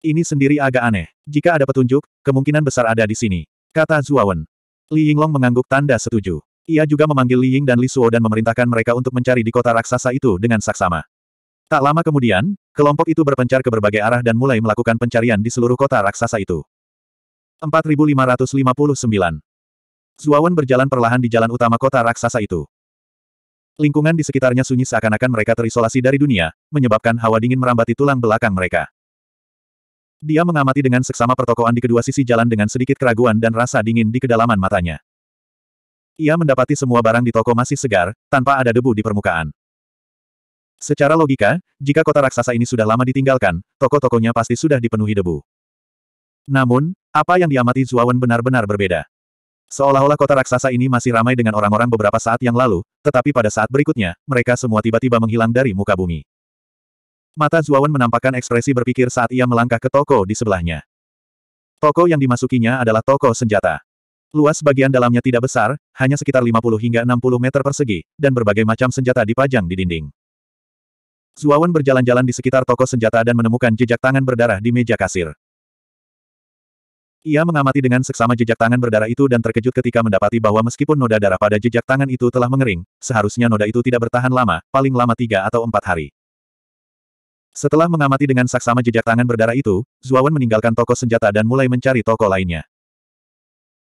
Ini sendiri agak aneh. Jika ada petunjuk, kemungkinan besar ada di sini. Kata Zuawan. Li Yinglong mengangguk tanda setuju. Ia juga memanggil Li Ying dan Li Suo dan memerintahkan mereka untuk mencari di kota raksasa itu dengan saksama. Tak lama kemudian, kelompok itu berpencar ke berbagai arah dan mulai melakukan pencarian di seluruh kota raksasa itu. 4559 Zuawan berjalan perlahan di jalan utama kota raksasa itu. Lingkungan di sekitarnya sunyi seakan-akan mereka terisolasi dari dunia, menyebabkan hawa dingin merambati tulang belakang mereka. Dia mengamati dengan seksama pertokoan di kedua sisi jalan dengan sedikit keraguan dan rasa dingin di kedalaman matanya. Ia mendapati semua barang di toko masih segar, tanpa ada debu di permukaan. Secara logika, jika kota raksasa ini sudah lama ditinggalkan, toko-tokonya pasti sudah dipenuhi debu. Namun, apa yang diamati Zuawan benar-benar berbeda. Seolah-olah kota raksasa ini masih ramai dengan orang-orang beberapa saat yang lalu, tetapi pada saat berikutnya, mereka semua tiba-tiba menghilang dari muka bumi. Mata Zuawan menampakkan ekspresi berpikir saat ia melangkah ke toko di sebelahnya. Toko yang dimasukinya adalah toko senjata. Luas bagian dalamnya tidak besar, hanya sekitar 50 hingga 60 meter persegi, dan berbagai macam senjata dipajang di dinding. Zuawan berjalan-jalan di sekitar toko senjata dan menemukan jejak tangan berdarah di meja kasir. Ia mengamati dengan seksama jejak tangan berdarah itu dan terkejut ketika mendapati bahwa meskipun noda darah pada jejak tangan itu telah mengering, seharusnya noda itu tidak bertahan lama, paling lama tiga atau empat hari. Setelah mengamati dengan saksama jejak tangan berdarah itu, Zuawan meninggalkan toko senjata dan mulai mencari toko lainnya.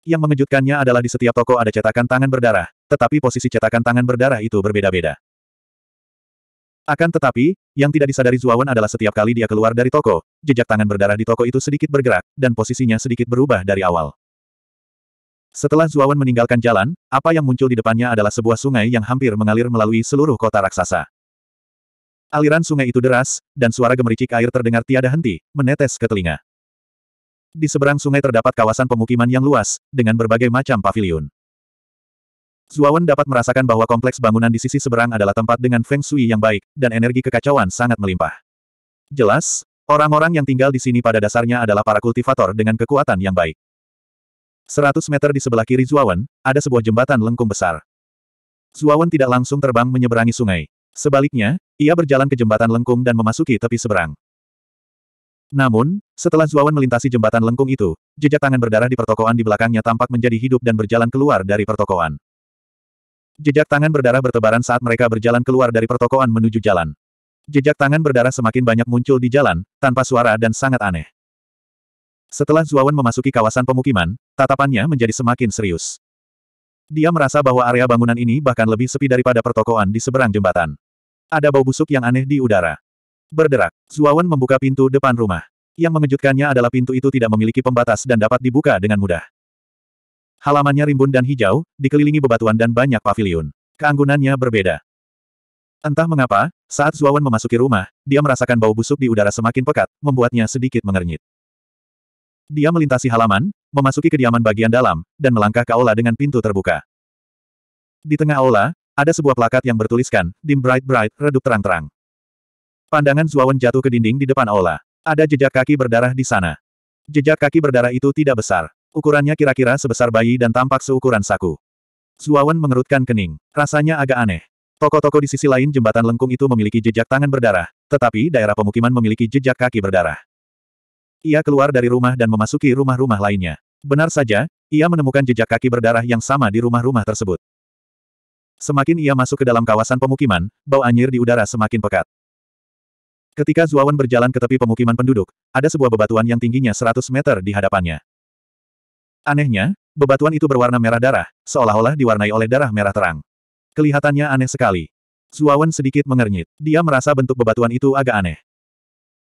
Yang mengejutkannya adalah di setiap toko ada cetakan tangan berdarah, tetapi posisi cetakan tangan berdarah itu berbeda-beda. Akan tetapi, yang tidak disadari Zuawan adalah setiap kali dia keluar dari toko, jejak tangan berdarah di toko itu sedikit bergerak, dan posisinya sedikit berubah dari awal. Setelah Zuawan meninggalkan jalan, apa yang muncul di depannya adalah sebuah sungai yang hampir mengalir melalui seluruh kota raksasa. Aliran sungai itu deras, dan suara gemericik air terdengar tiada henti, menetes ke telinga. Di seberang sungai terdapat kawasan pemukiman yang luas, dengan berbagai macam paviliun. Zuawan dapat merasakan bahwa kompleks bangunan di sisi seberang adalah tempat dengan feng shui yang baik, dan energi kekacauan sangat melimpah. Jelas, orang-orang yang tinggal di sini pada dasarnya adalah para kultivator dengan kekuatan yang baik. 100 meter di sebelah kiri Zuawan, ada sebuah jembatan lengkung besar. Zuawan tidak langsung terbang menyeberangi sungai. Sebaliknya, ia berjalan ke jembatan lengkung dan memasuki tepi seberang. Namun, setelah Zuawan melintasi jembatan lengkung itu, jejak tangan berdarah di pertokoan di belakangnya tampak menjadi hidup dan berjalan keluar dari pertokoan. Jejak tangan berdarah bertebaran saat mereka berjalan keluar dari pertokoan menuju jalan. Jejak tangan berdarah semakin banyak muncul di jalan, tanpa suara dan sangat aneh. Setelah Zuawan memasuki kawasan pemukiman, tatapannya menjadi semakin serius. Dia merasa bahwa area bangunan ini bahkan lebih sepi daripada pertokoan di seberang jembatan. Ada bau busuk yang aneh di udara. Berderak, Zuawan membuka pintu depan rumah. Yang mengejutkannya adalah pintu itu tidak memiliki pembatas dan dapat dibuka dengan mudah. Halamannya rimbun dan hijau, dikelilingi bebatuan dan banyak paviliun. Keanggunannya berbeda. Entah mengapa, saat Zuawan memasuki rumah, dia merasakan bau busuk di udara semakin pekat, membuatnya sedikit mengernyit. Dia melintasi halaman, memasuki kediaman bagian dalam, dan melangkah ke aula dengan pintu terbuka. Di tengah aula, ada sebuah plakat yang bertuliskan, Dim Bright Bright, redup terang-terang. Pandangan Zuawan jatuh ke dinding di depan aula. Ada jejak kaki berdarah di sana. Jejak kaki berdarah itu tidak besar. Ukurannya kira-kira sebesar bayi dan tampak seukuran saku. Zuawan mengerutkan kening. Rasanya agak aneh. Toko-toko di sisi lain jembatan lengkung itu memiliki jejak tangan berdarah, tetapi daerah pemukiman memiliki jejak kaki berdarah. Ia keluar dari rumah dan memasuki rumah-rumah lainnya. Benar saja, ia menemukan jejak kaki berdarah yang sama di rumah-rumah tersebut. Semakin ia masuk ke dalam kawasan pemukiman, bau anyir di udara semakin pekat. Ketika Zuawan berjalan ke tepi pemukiman penduduk, ada sebuah bebatuan yang tingginya 100 meter di hadapannya. Anehnya, bebatuan itu berwarna merah darah, seolah-olah diwarnai oleh darah merah terang. Kelihatannya aneh sekali. Zuawan sedikit mengernyit. Dia merasa bentuk bebatuan itu agak aneh.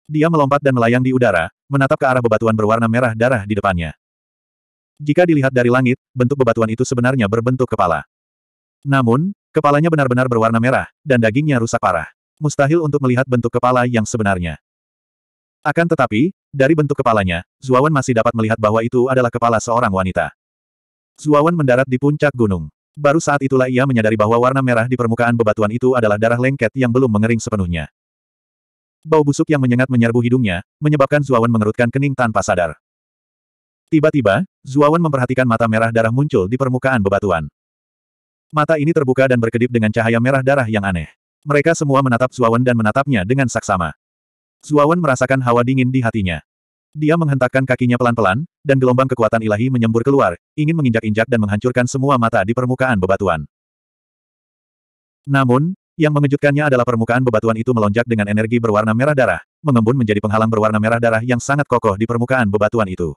Dia melompat dan melayang di udara, menatap ke arah bebatuan berwarna merah darah di depannya. Jika dilihat dari langit, bentuk bebatuan itu sebenarnya berbentuk kepala. Namun, kepalanya benar-benar berwarna merah, dan dagingnya rusak parah. Mustahil untuk melihat bentuk kepala yang sebenarnya. Akan tetapi, dari bentuk kepalanya, Zuawan masih dapat melihat bahwa itu adalah kepala seorang wanita. Zuawan mendarat di puncak gunung. Baru saat itulah ia menyadari bahwa warna merah di permukaan bebatuan itu adalah darah lengket yang belum mengering sepenuhnya. Bau busuk yang menyengat menyerbu hidungnya, menyebabkan Zuawan mengerutkan kening tanpa sadar. Tiba-tiba, Zuawan memperhatikan mata merah darah muncul di permukaan bebatuan. Mata ini terbuka dan berkedip dengan cahaya merah darah yang aneh. Mereka semua menatap Zuawan dan menatapnya dengan saksama. Zuawan merasakan hawa dingin di hatinya. Dia menghentakkan kakinya pelan-pelan, dan gelombang kekuatan ilahi menyembur keluar, ingin menginjak-injak dan menghancurkan semua mata di permukaan bebatuan. Namun, yang mengejutkannya adalah permukaan bebatuan itu melonjak dengan energi berwarna merah darah, mengembun menjadi penghalang berwarna merah darah yang sangat kokoh di permukaan bebatuan itu.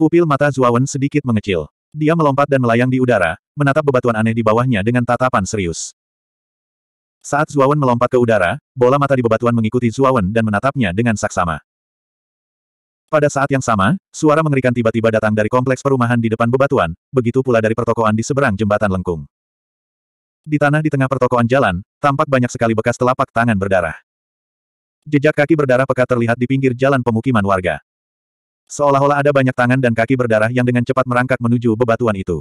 Pupil mata Zuawan sedikit mengecil. Dia melompat dan melayang di udara, menatap bebatuan aneh di bawahnya dengan tatapan serius. Saat Zuawan melompat ke udara, bola mata di bebatuan mengikuti Zuawan dan menatapnya dengan saksama. Pada saat yang sama, suara mengerikan tiba-tiba datang dari kompleks perumahan di depan bebatuan, begitu pula dari pertokoan di seberang jembatan lengkung. Di tanah di tengah pertokoan jalan, tampak banyak sekali bekas telapak tangan berdarah. Jejak kaki berdarah pekat terlihat di pinggir jalan pemukiman warga. Seolah-olah ada banyak tangan dan kaki berdarah yang dengan cepat merangkak menuju bebatuan itu.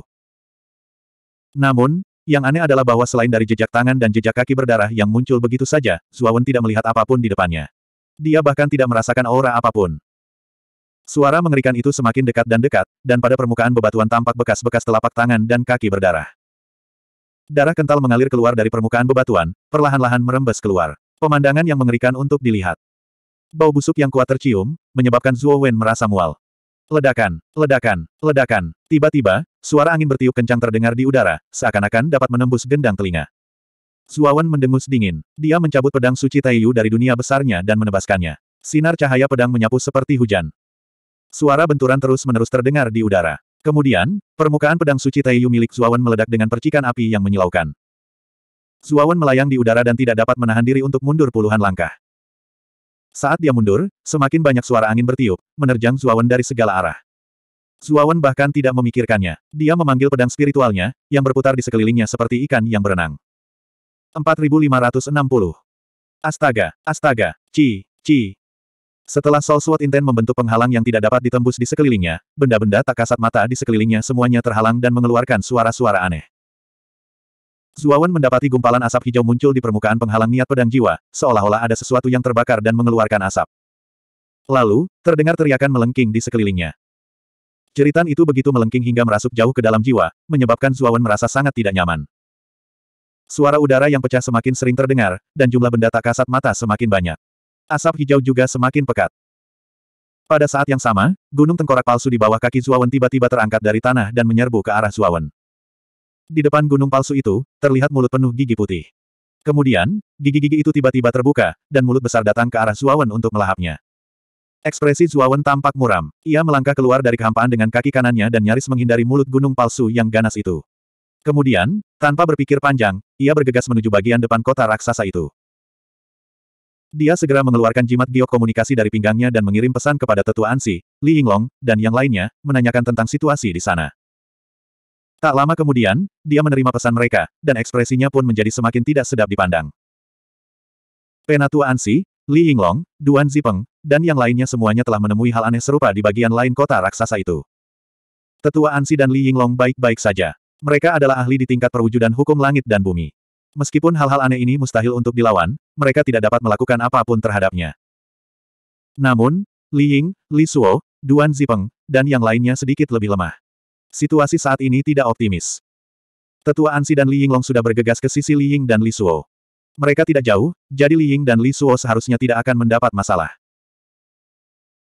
Namun, yang aneh adalah bahwa selain dari jejak tangan dan jejak kaki berdarah yang muncul begitu saja, Zuawan tidak melihat apapun di depannya. Dia bahkan tidak merasakan aura apapun. Suara mengerikan itu semakin dekat dan dekat, dan pada permukaan bebatuan tampak bekas-bekas telapak tangan dan kaki berdarah. Darah kental mengalir keluar dari permukaan bebatuan, perlahan-lahan merembes keluar. Pemandangan yang mengerikan untuk dilihat. Bau busuk yang kuat tercium, menyebabkan Zuo Wen merasa mual. Ledakan, ledakan, ledakan. Tiba-tiba, suara angin bertiup kencang terdengar di udara, seakan-akan dapat menembus gendang telinga. Zuawan mendengus dingin. Dia mencabut pedang suci Taiyu dari dunia besarnya dan menebaskannya. Sinar cahaya pedang menyapu seperti hujan. Suara benturan terus-menerus terdengar di udara. Kemudian, permukaan pedang suci Taiyu milik Zuawan meledak dengan percikan api yang menyilaukan. Zuawan melayang di udara dan tidak dapat menahan diri untuk mundur puluhan langkah. Saat dia mundur, semakin banyak suara angin bertiup, menerjang Zuawan dari segala arah. Zuawan bahkan tidak memikirkannya. Dia memanggil pedang spiritualnya, yang berputar di sekelilingnya seperti ikan yang berenang. 4560. Astaga, astaga, ci, ci. Setelah Soul Sword Intent membentuk penghalang yang tidak dapat ditembus di sekelilingnya, benda-benda tak kasat mata di sekelilingnya semuanya terhalang dan mengeluarkan suara-suara aneh. Zuawan mendapati gumpalan asap hijau muncul di permukaan penghalang niat pedang jiwa, seolah-olah ada sesuatu yang terbakar dan mengeluarkan asap. Lalu, terdengar teriakan melengking di sekelilingnya. Jeritan itu begitu melengking hingga merasuk jauh ke dalam jiwa, menyebabkan Zuawan merasa sangat tidak nyaman. Suara udara yang pecah semakin sering terdengar, dan jumlah benda tak kasat mata semakin banyak. Asap hijau juga semakin pekat. Pada saat yang sama, gunung tengkorak palsu di bawah kaki Zuawan tiba-tiba terangkat dari tanah dan menyerbu ke arah Zuawan. Di depan gunung palsu itu, terlihat mulut penuh gigi putih. Kemudian, gigi-gigi itu tiba-tiba terbuka, dan mulut besar datang ke arah Zuawan untuk melahapnya. Ekspresi Zuawan tampak muram. Ia melangkah keluar dari kehampaan dengan kaki kanannya dan nyaris menghindari mulut gunung palsu yang ganas itu. Kemudian, tanpa berpikir panjang, ia bergegas menuju bagian depan kota raksasa itu. Dia segera mengeluarkan jimat giok komunikasi dari pinggangnya dan mengirim pesan kepada tetua Ansi, Li Yinglong, dan yang lainnya, menanyakan tentang situasi di sana. Tak lama kemudian, dia menerima pesan mereka, dan ekspresinya pun menjadi semakin tidak sedap dipandang. Penatua Ansi, Li Yinglong, Duan Zipeng, dan yang lainnya semuanya telah menemui hal aneh serupa di bagian lain kota raksasa itu. Tetua Ansi dan Li Yinglong baik-baik saja. Mereka adalah ahli di tingkat perwujudan hukum langit dan bumi. Meskipun hal-hal aneh ini mustahil untuk dilawan, mereka tidak dapat melakukan apapun terhadapnya. Namun, Li Ying, Li Suo, Duan Zipeng, dan yang lainnya sedikit lebih lemah. Situasi saat ini tidak optimis. Tetua Ansi dan Li Yinglong sudah bergegas ke sisi Li Ying dan Li Suo. Mereka tidak jauh, jadi Li Ying dan Li Suo seharusnya tidak akan mendapat masalah.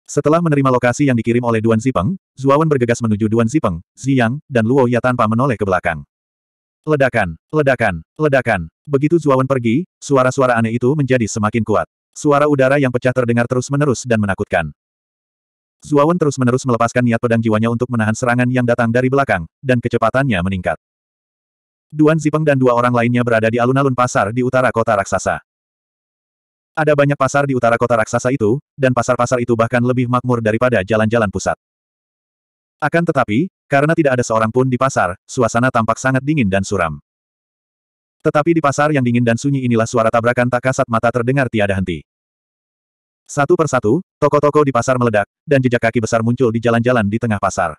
Setelah menerima lokasi yang dikirim oleh Duan Zipeng, Zuawan bergegas menuju Duan Zipeng, Ziyang, dan Luo Ya tanpa menoleh ke belakang. Ledakan, ledakan, ledakan. Begitu Zuawan pergi, suara-suara aneh itu menjadi semakin kuat. Suara udara yang pecah terdengar terus-menerus dan menakutkan. Zuawan terus-menerus melepaskan niat pedang jiwanya untuk menahan serangan yang datang dari belakang, dan kecepatannya meningkat. Duan Zipeng dan dua orang lainnya berada di alun-alun pasar di utara kota raksasa. Ada banyak pasar di utara kota raksasa itu, dan pasar-pasar itu bahkan lebih makmur daripada jalan-jalan pusat. Akan tetapi, karena tidak ada seorang pun di pasar, suasana tampak sangat dingin dan suram. Tetapi di pasar yang dingin dan sunyi inilah suara tabrakan tak kasat mata terdengar tiada henti. Satu persatu, toko-toko di pasar meledak, dan jejak kaki besar muncul di jalan-jalan di tengah pasar.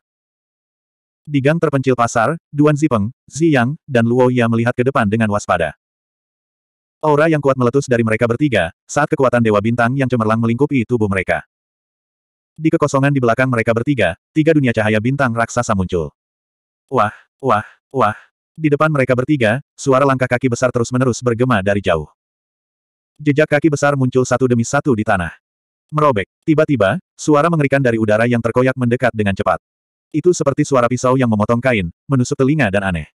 Di gang terpencil pasar, Duan Zipeng, Ziyang, dan Luo Ya melihat ke depan dengan waspada. Aura yang kuat meletus dari mereka bertiga, saat kekuatan Dewa Bintang yang cemerlang melingkupi tubuh mereka. Di kekosongan di belakang mereka bertiga, tiga dunia cahaya bintang raksasa muncul. Wah, wah, wah. Di depan mereka bertiga, suara langkah kaki besar terus-menerus bergema dari jauh. Jejak kaki besar muncul satu demi satu di tanah. Merobek. Tiba-tiba, suara mengerikan dari udara yang terkoyak mendekat dengan cepat. Itu seperti suara pisau yang memotong kain, menusuk telinga dan aneh.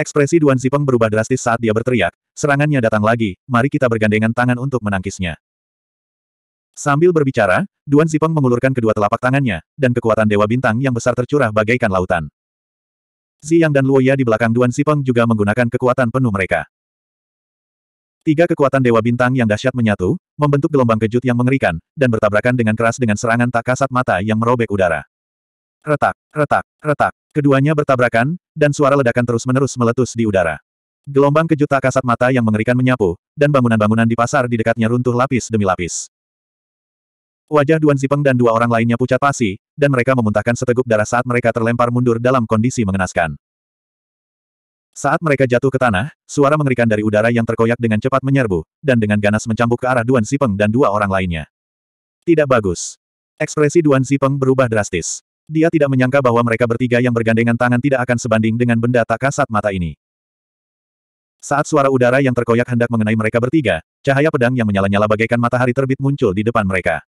Ekspresi Duan Zipeng berubah drastis saat dia berteriak, serangannya datang lagi, mari kita bergandengan tangan untuk menangkisnya. Sambil berbicara, Duan Zipeng mengulurkan kedua telapak tangannya, dan kekuatan Dewa Bintang yang besar tercurah bagaikan lautan. Ziyang dan Luoya di belakang Duan Zipeng juga menggunakan kekuatan penuh mereka. Tiga kekuatan Dewa Bintang yang dahsyat menyatu, membentuk gelombang kejut yang mengerikan, dan bertabrakan dengan keras dengan serangan tak kasat mata yang merobek udara. Retak, retak, retak. Keduanya bertabrakan, dan suara ledakan terus-menerus meletus di udara. Gelombang kejut tak kasat mata yang mengerikan menyapu, dan bangunan-bangunan di pasar di dekatnya runtuh lapis demi lapis. Wajah Duan Zipeng dan dua orang lainnya pucat pasi, dan mereka memuntahkan seteguk darah saat mereka terlempar mundur dalam kondisi mengenaskan. Saat mereka jatuh ke tanah, suara mengerikan dari udara yang terkoyak dengan cepat menyerbu, dan dengan ganas mencambuk ke arah Duan Sipeng dan dua orang lainnya. Tidak bagus. Ekspresi Duan Sipeng berubah drastis. Dia tidak menyangka bahwa mereka bertiga yang bergandengan tangan tidak akan sebanding dengan benda tak kasat mata ini. Saat suara udara yang terkoyak hendak mengenai mereka bertiga, cahaya pedang yang menyala-nyala bagaikan matahari terbit muncul di depan mereka.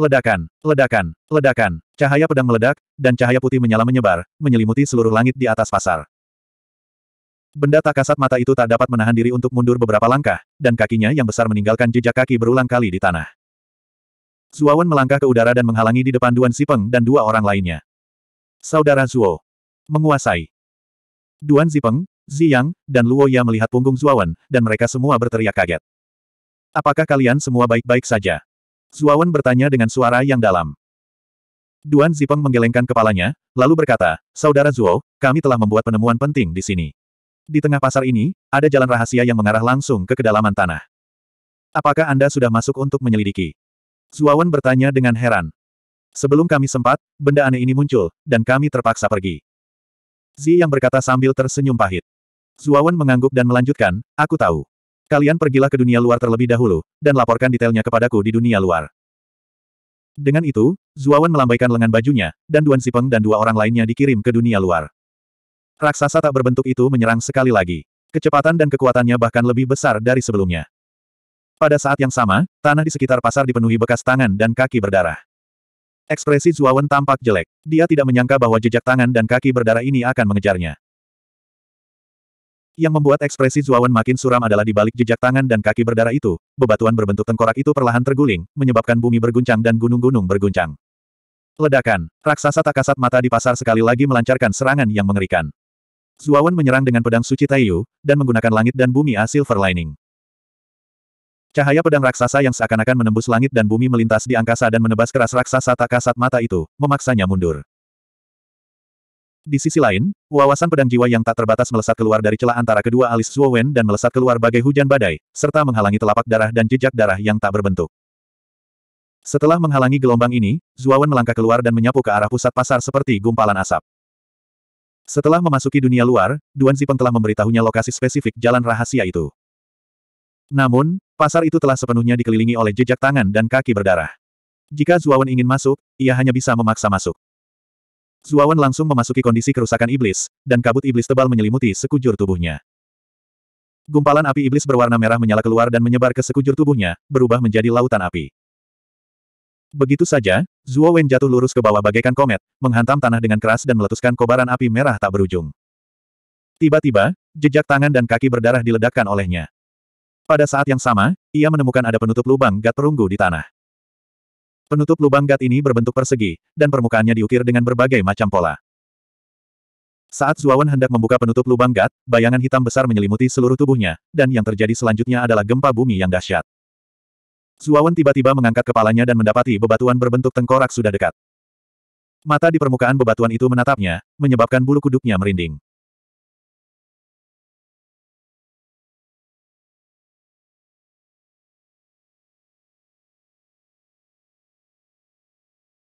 Ledakan, ledakan, ledakan, cahaya pedang meledak, dan cahaya putih menyala menyebar, menyelimuti seluruh langit di atas pasar. Benda tak kasat mata itu tak dapat menahan diri untuk mundur beberapa langkah, dan kakinya yang besar meninggalkan jejak kaki berulang kali di tanah. Zuawan melangkah ke udara dan menghalangi di depan Duan Sipeng dan dua orang lainnya. Saudara Zuo. Menguasai. Duan Sipeng, Ziyang, dan Luo Ya melihat punggung Zuawan, dan mereka semua berteriak kaget. Apakah kalian semua baik-baik saja? Zuawan bertanya dengan suara yang dalam. Duan Zipeng menggelengkan kepalanya, lalu berkata, Saudara Zuo, kami telah membuat penemuan penting di sini. Di tengah pasar ini, ada jalan rahasia yang mengarah langsung ke kedalaman tanah. Apakah Anda sudah masuk untuk menyelidiki? Zuawan bertanya dengan heran. Sebelum kami sempat, benda aneh ini muncul, dan kami terpaksa pergi. Zi yang berkata sambil tersenyum pahit. Zuawan mengangguk dan melanjutkan, aku tahu. Kalian pergilah ke dunia luar terlebih dahulu, dan laporkan detailnya kepadaku di dunia luar. Dengan itu, Zuawan melambaikan lengan bajunya, dan Duan Sipeng dan dua orang lainnya dikirim ke dunia luar. Raksasa tak berbentuk itu menyerang sekali lagi. Kecepatan dan kekuatannya bahkan lebih besar dari sebelumnya. Pada saat yang sama, tanah di sekitar pasar dipenuhi bekas tangan dan kaki berdarah. Ekspresi Zuawan tampak jelek. Dia tidak menyangka bahwa jejak tangan dan kaki berdarah ini akan mengejarnya. Yang membuat ekspresi Zuawan makin suram adalah di balik jejak tangan dan kaki berdarah itu, bebatuan berbentuk tengkorak itu perlahan terguling, menyebabkan bumi berguncang dan gunung-gunung berguncang. Ledakan, raksasa tak kasat mata di pasar sekali lagi melancarkan serangan yang mengerikan. Zuawan menyerang dengan pedang suci Taiyu, dan menggunakan langit dan bumi A Silver Lining. Cahaya pedang raksasa yang seakan-akan menembus langit dan bumi melintas di angkasa dan menebas keras raksasa tak kasat mata itu, memaksanya mundur. Di sisi lain, wawasan pedang jiwa yang tak terbatas melesat keluar dari celah antara kedua alis Zuowen dan melesat keluar bagai hujan badai, serta menghalangi telapak darah dan jejak darah yang tak berbentuk. Setelah menghalangi gelombang ini, Zuawan melangkah keluar dan menyapu ke arah pusat pasar seperti gumpalan asap. Setelah memasuki dunia luar, Duan Zipeng telah memberitahunya lokasi spesifik jalan rahasia itu. Namun, pasar itu telah sepenuhnya dikelilingi oleh jejak tangan dan kaki berdarah. Jika Zuawan ingin masuk, ia hanya bisa memaksa masuk. Zuawan langsung memasuki kondisi kerusakan iblis, dan kabut iblis tebal menyelimuti sekujur tubuhnya. Gumpalan api iblis berwarna merah menyala keluar dan menyebar ke sekujur tubuhnya, berubah menjadi lautan api. Begitu saja, Zuo Wen jatuh lurus ke bawah bagaikan komet, menghantam tanah dengan keras dan meletuskan kobaran api merah tak berujung. Tiba-tiba, jejak tangan dan kaki berdarah diledakkan olehnya. Pada saat yang sama, ia menemukan ada penutup lubang gat perunggu di tanah. Penutup lubang gat ini berbentuk persegi, dan permukaannya diukir dengan berbagai macam pola. Saat Zuawan hendak membuka penutup lubang gat, bayangan hitam besar menyelimuti seluruh tubuhnya, dan yang terjadi selanjutnya adalah gempa bumi yang dahsyat. Zuawan tiba-tiba mengangkat kepalanya dan mendapati bebatuan berbentuk tengkorak sudah dekat. Mata di permukaan bebatuan itu menatapnya, menyebabkan bulu kuduknya merinding.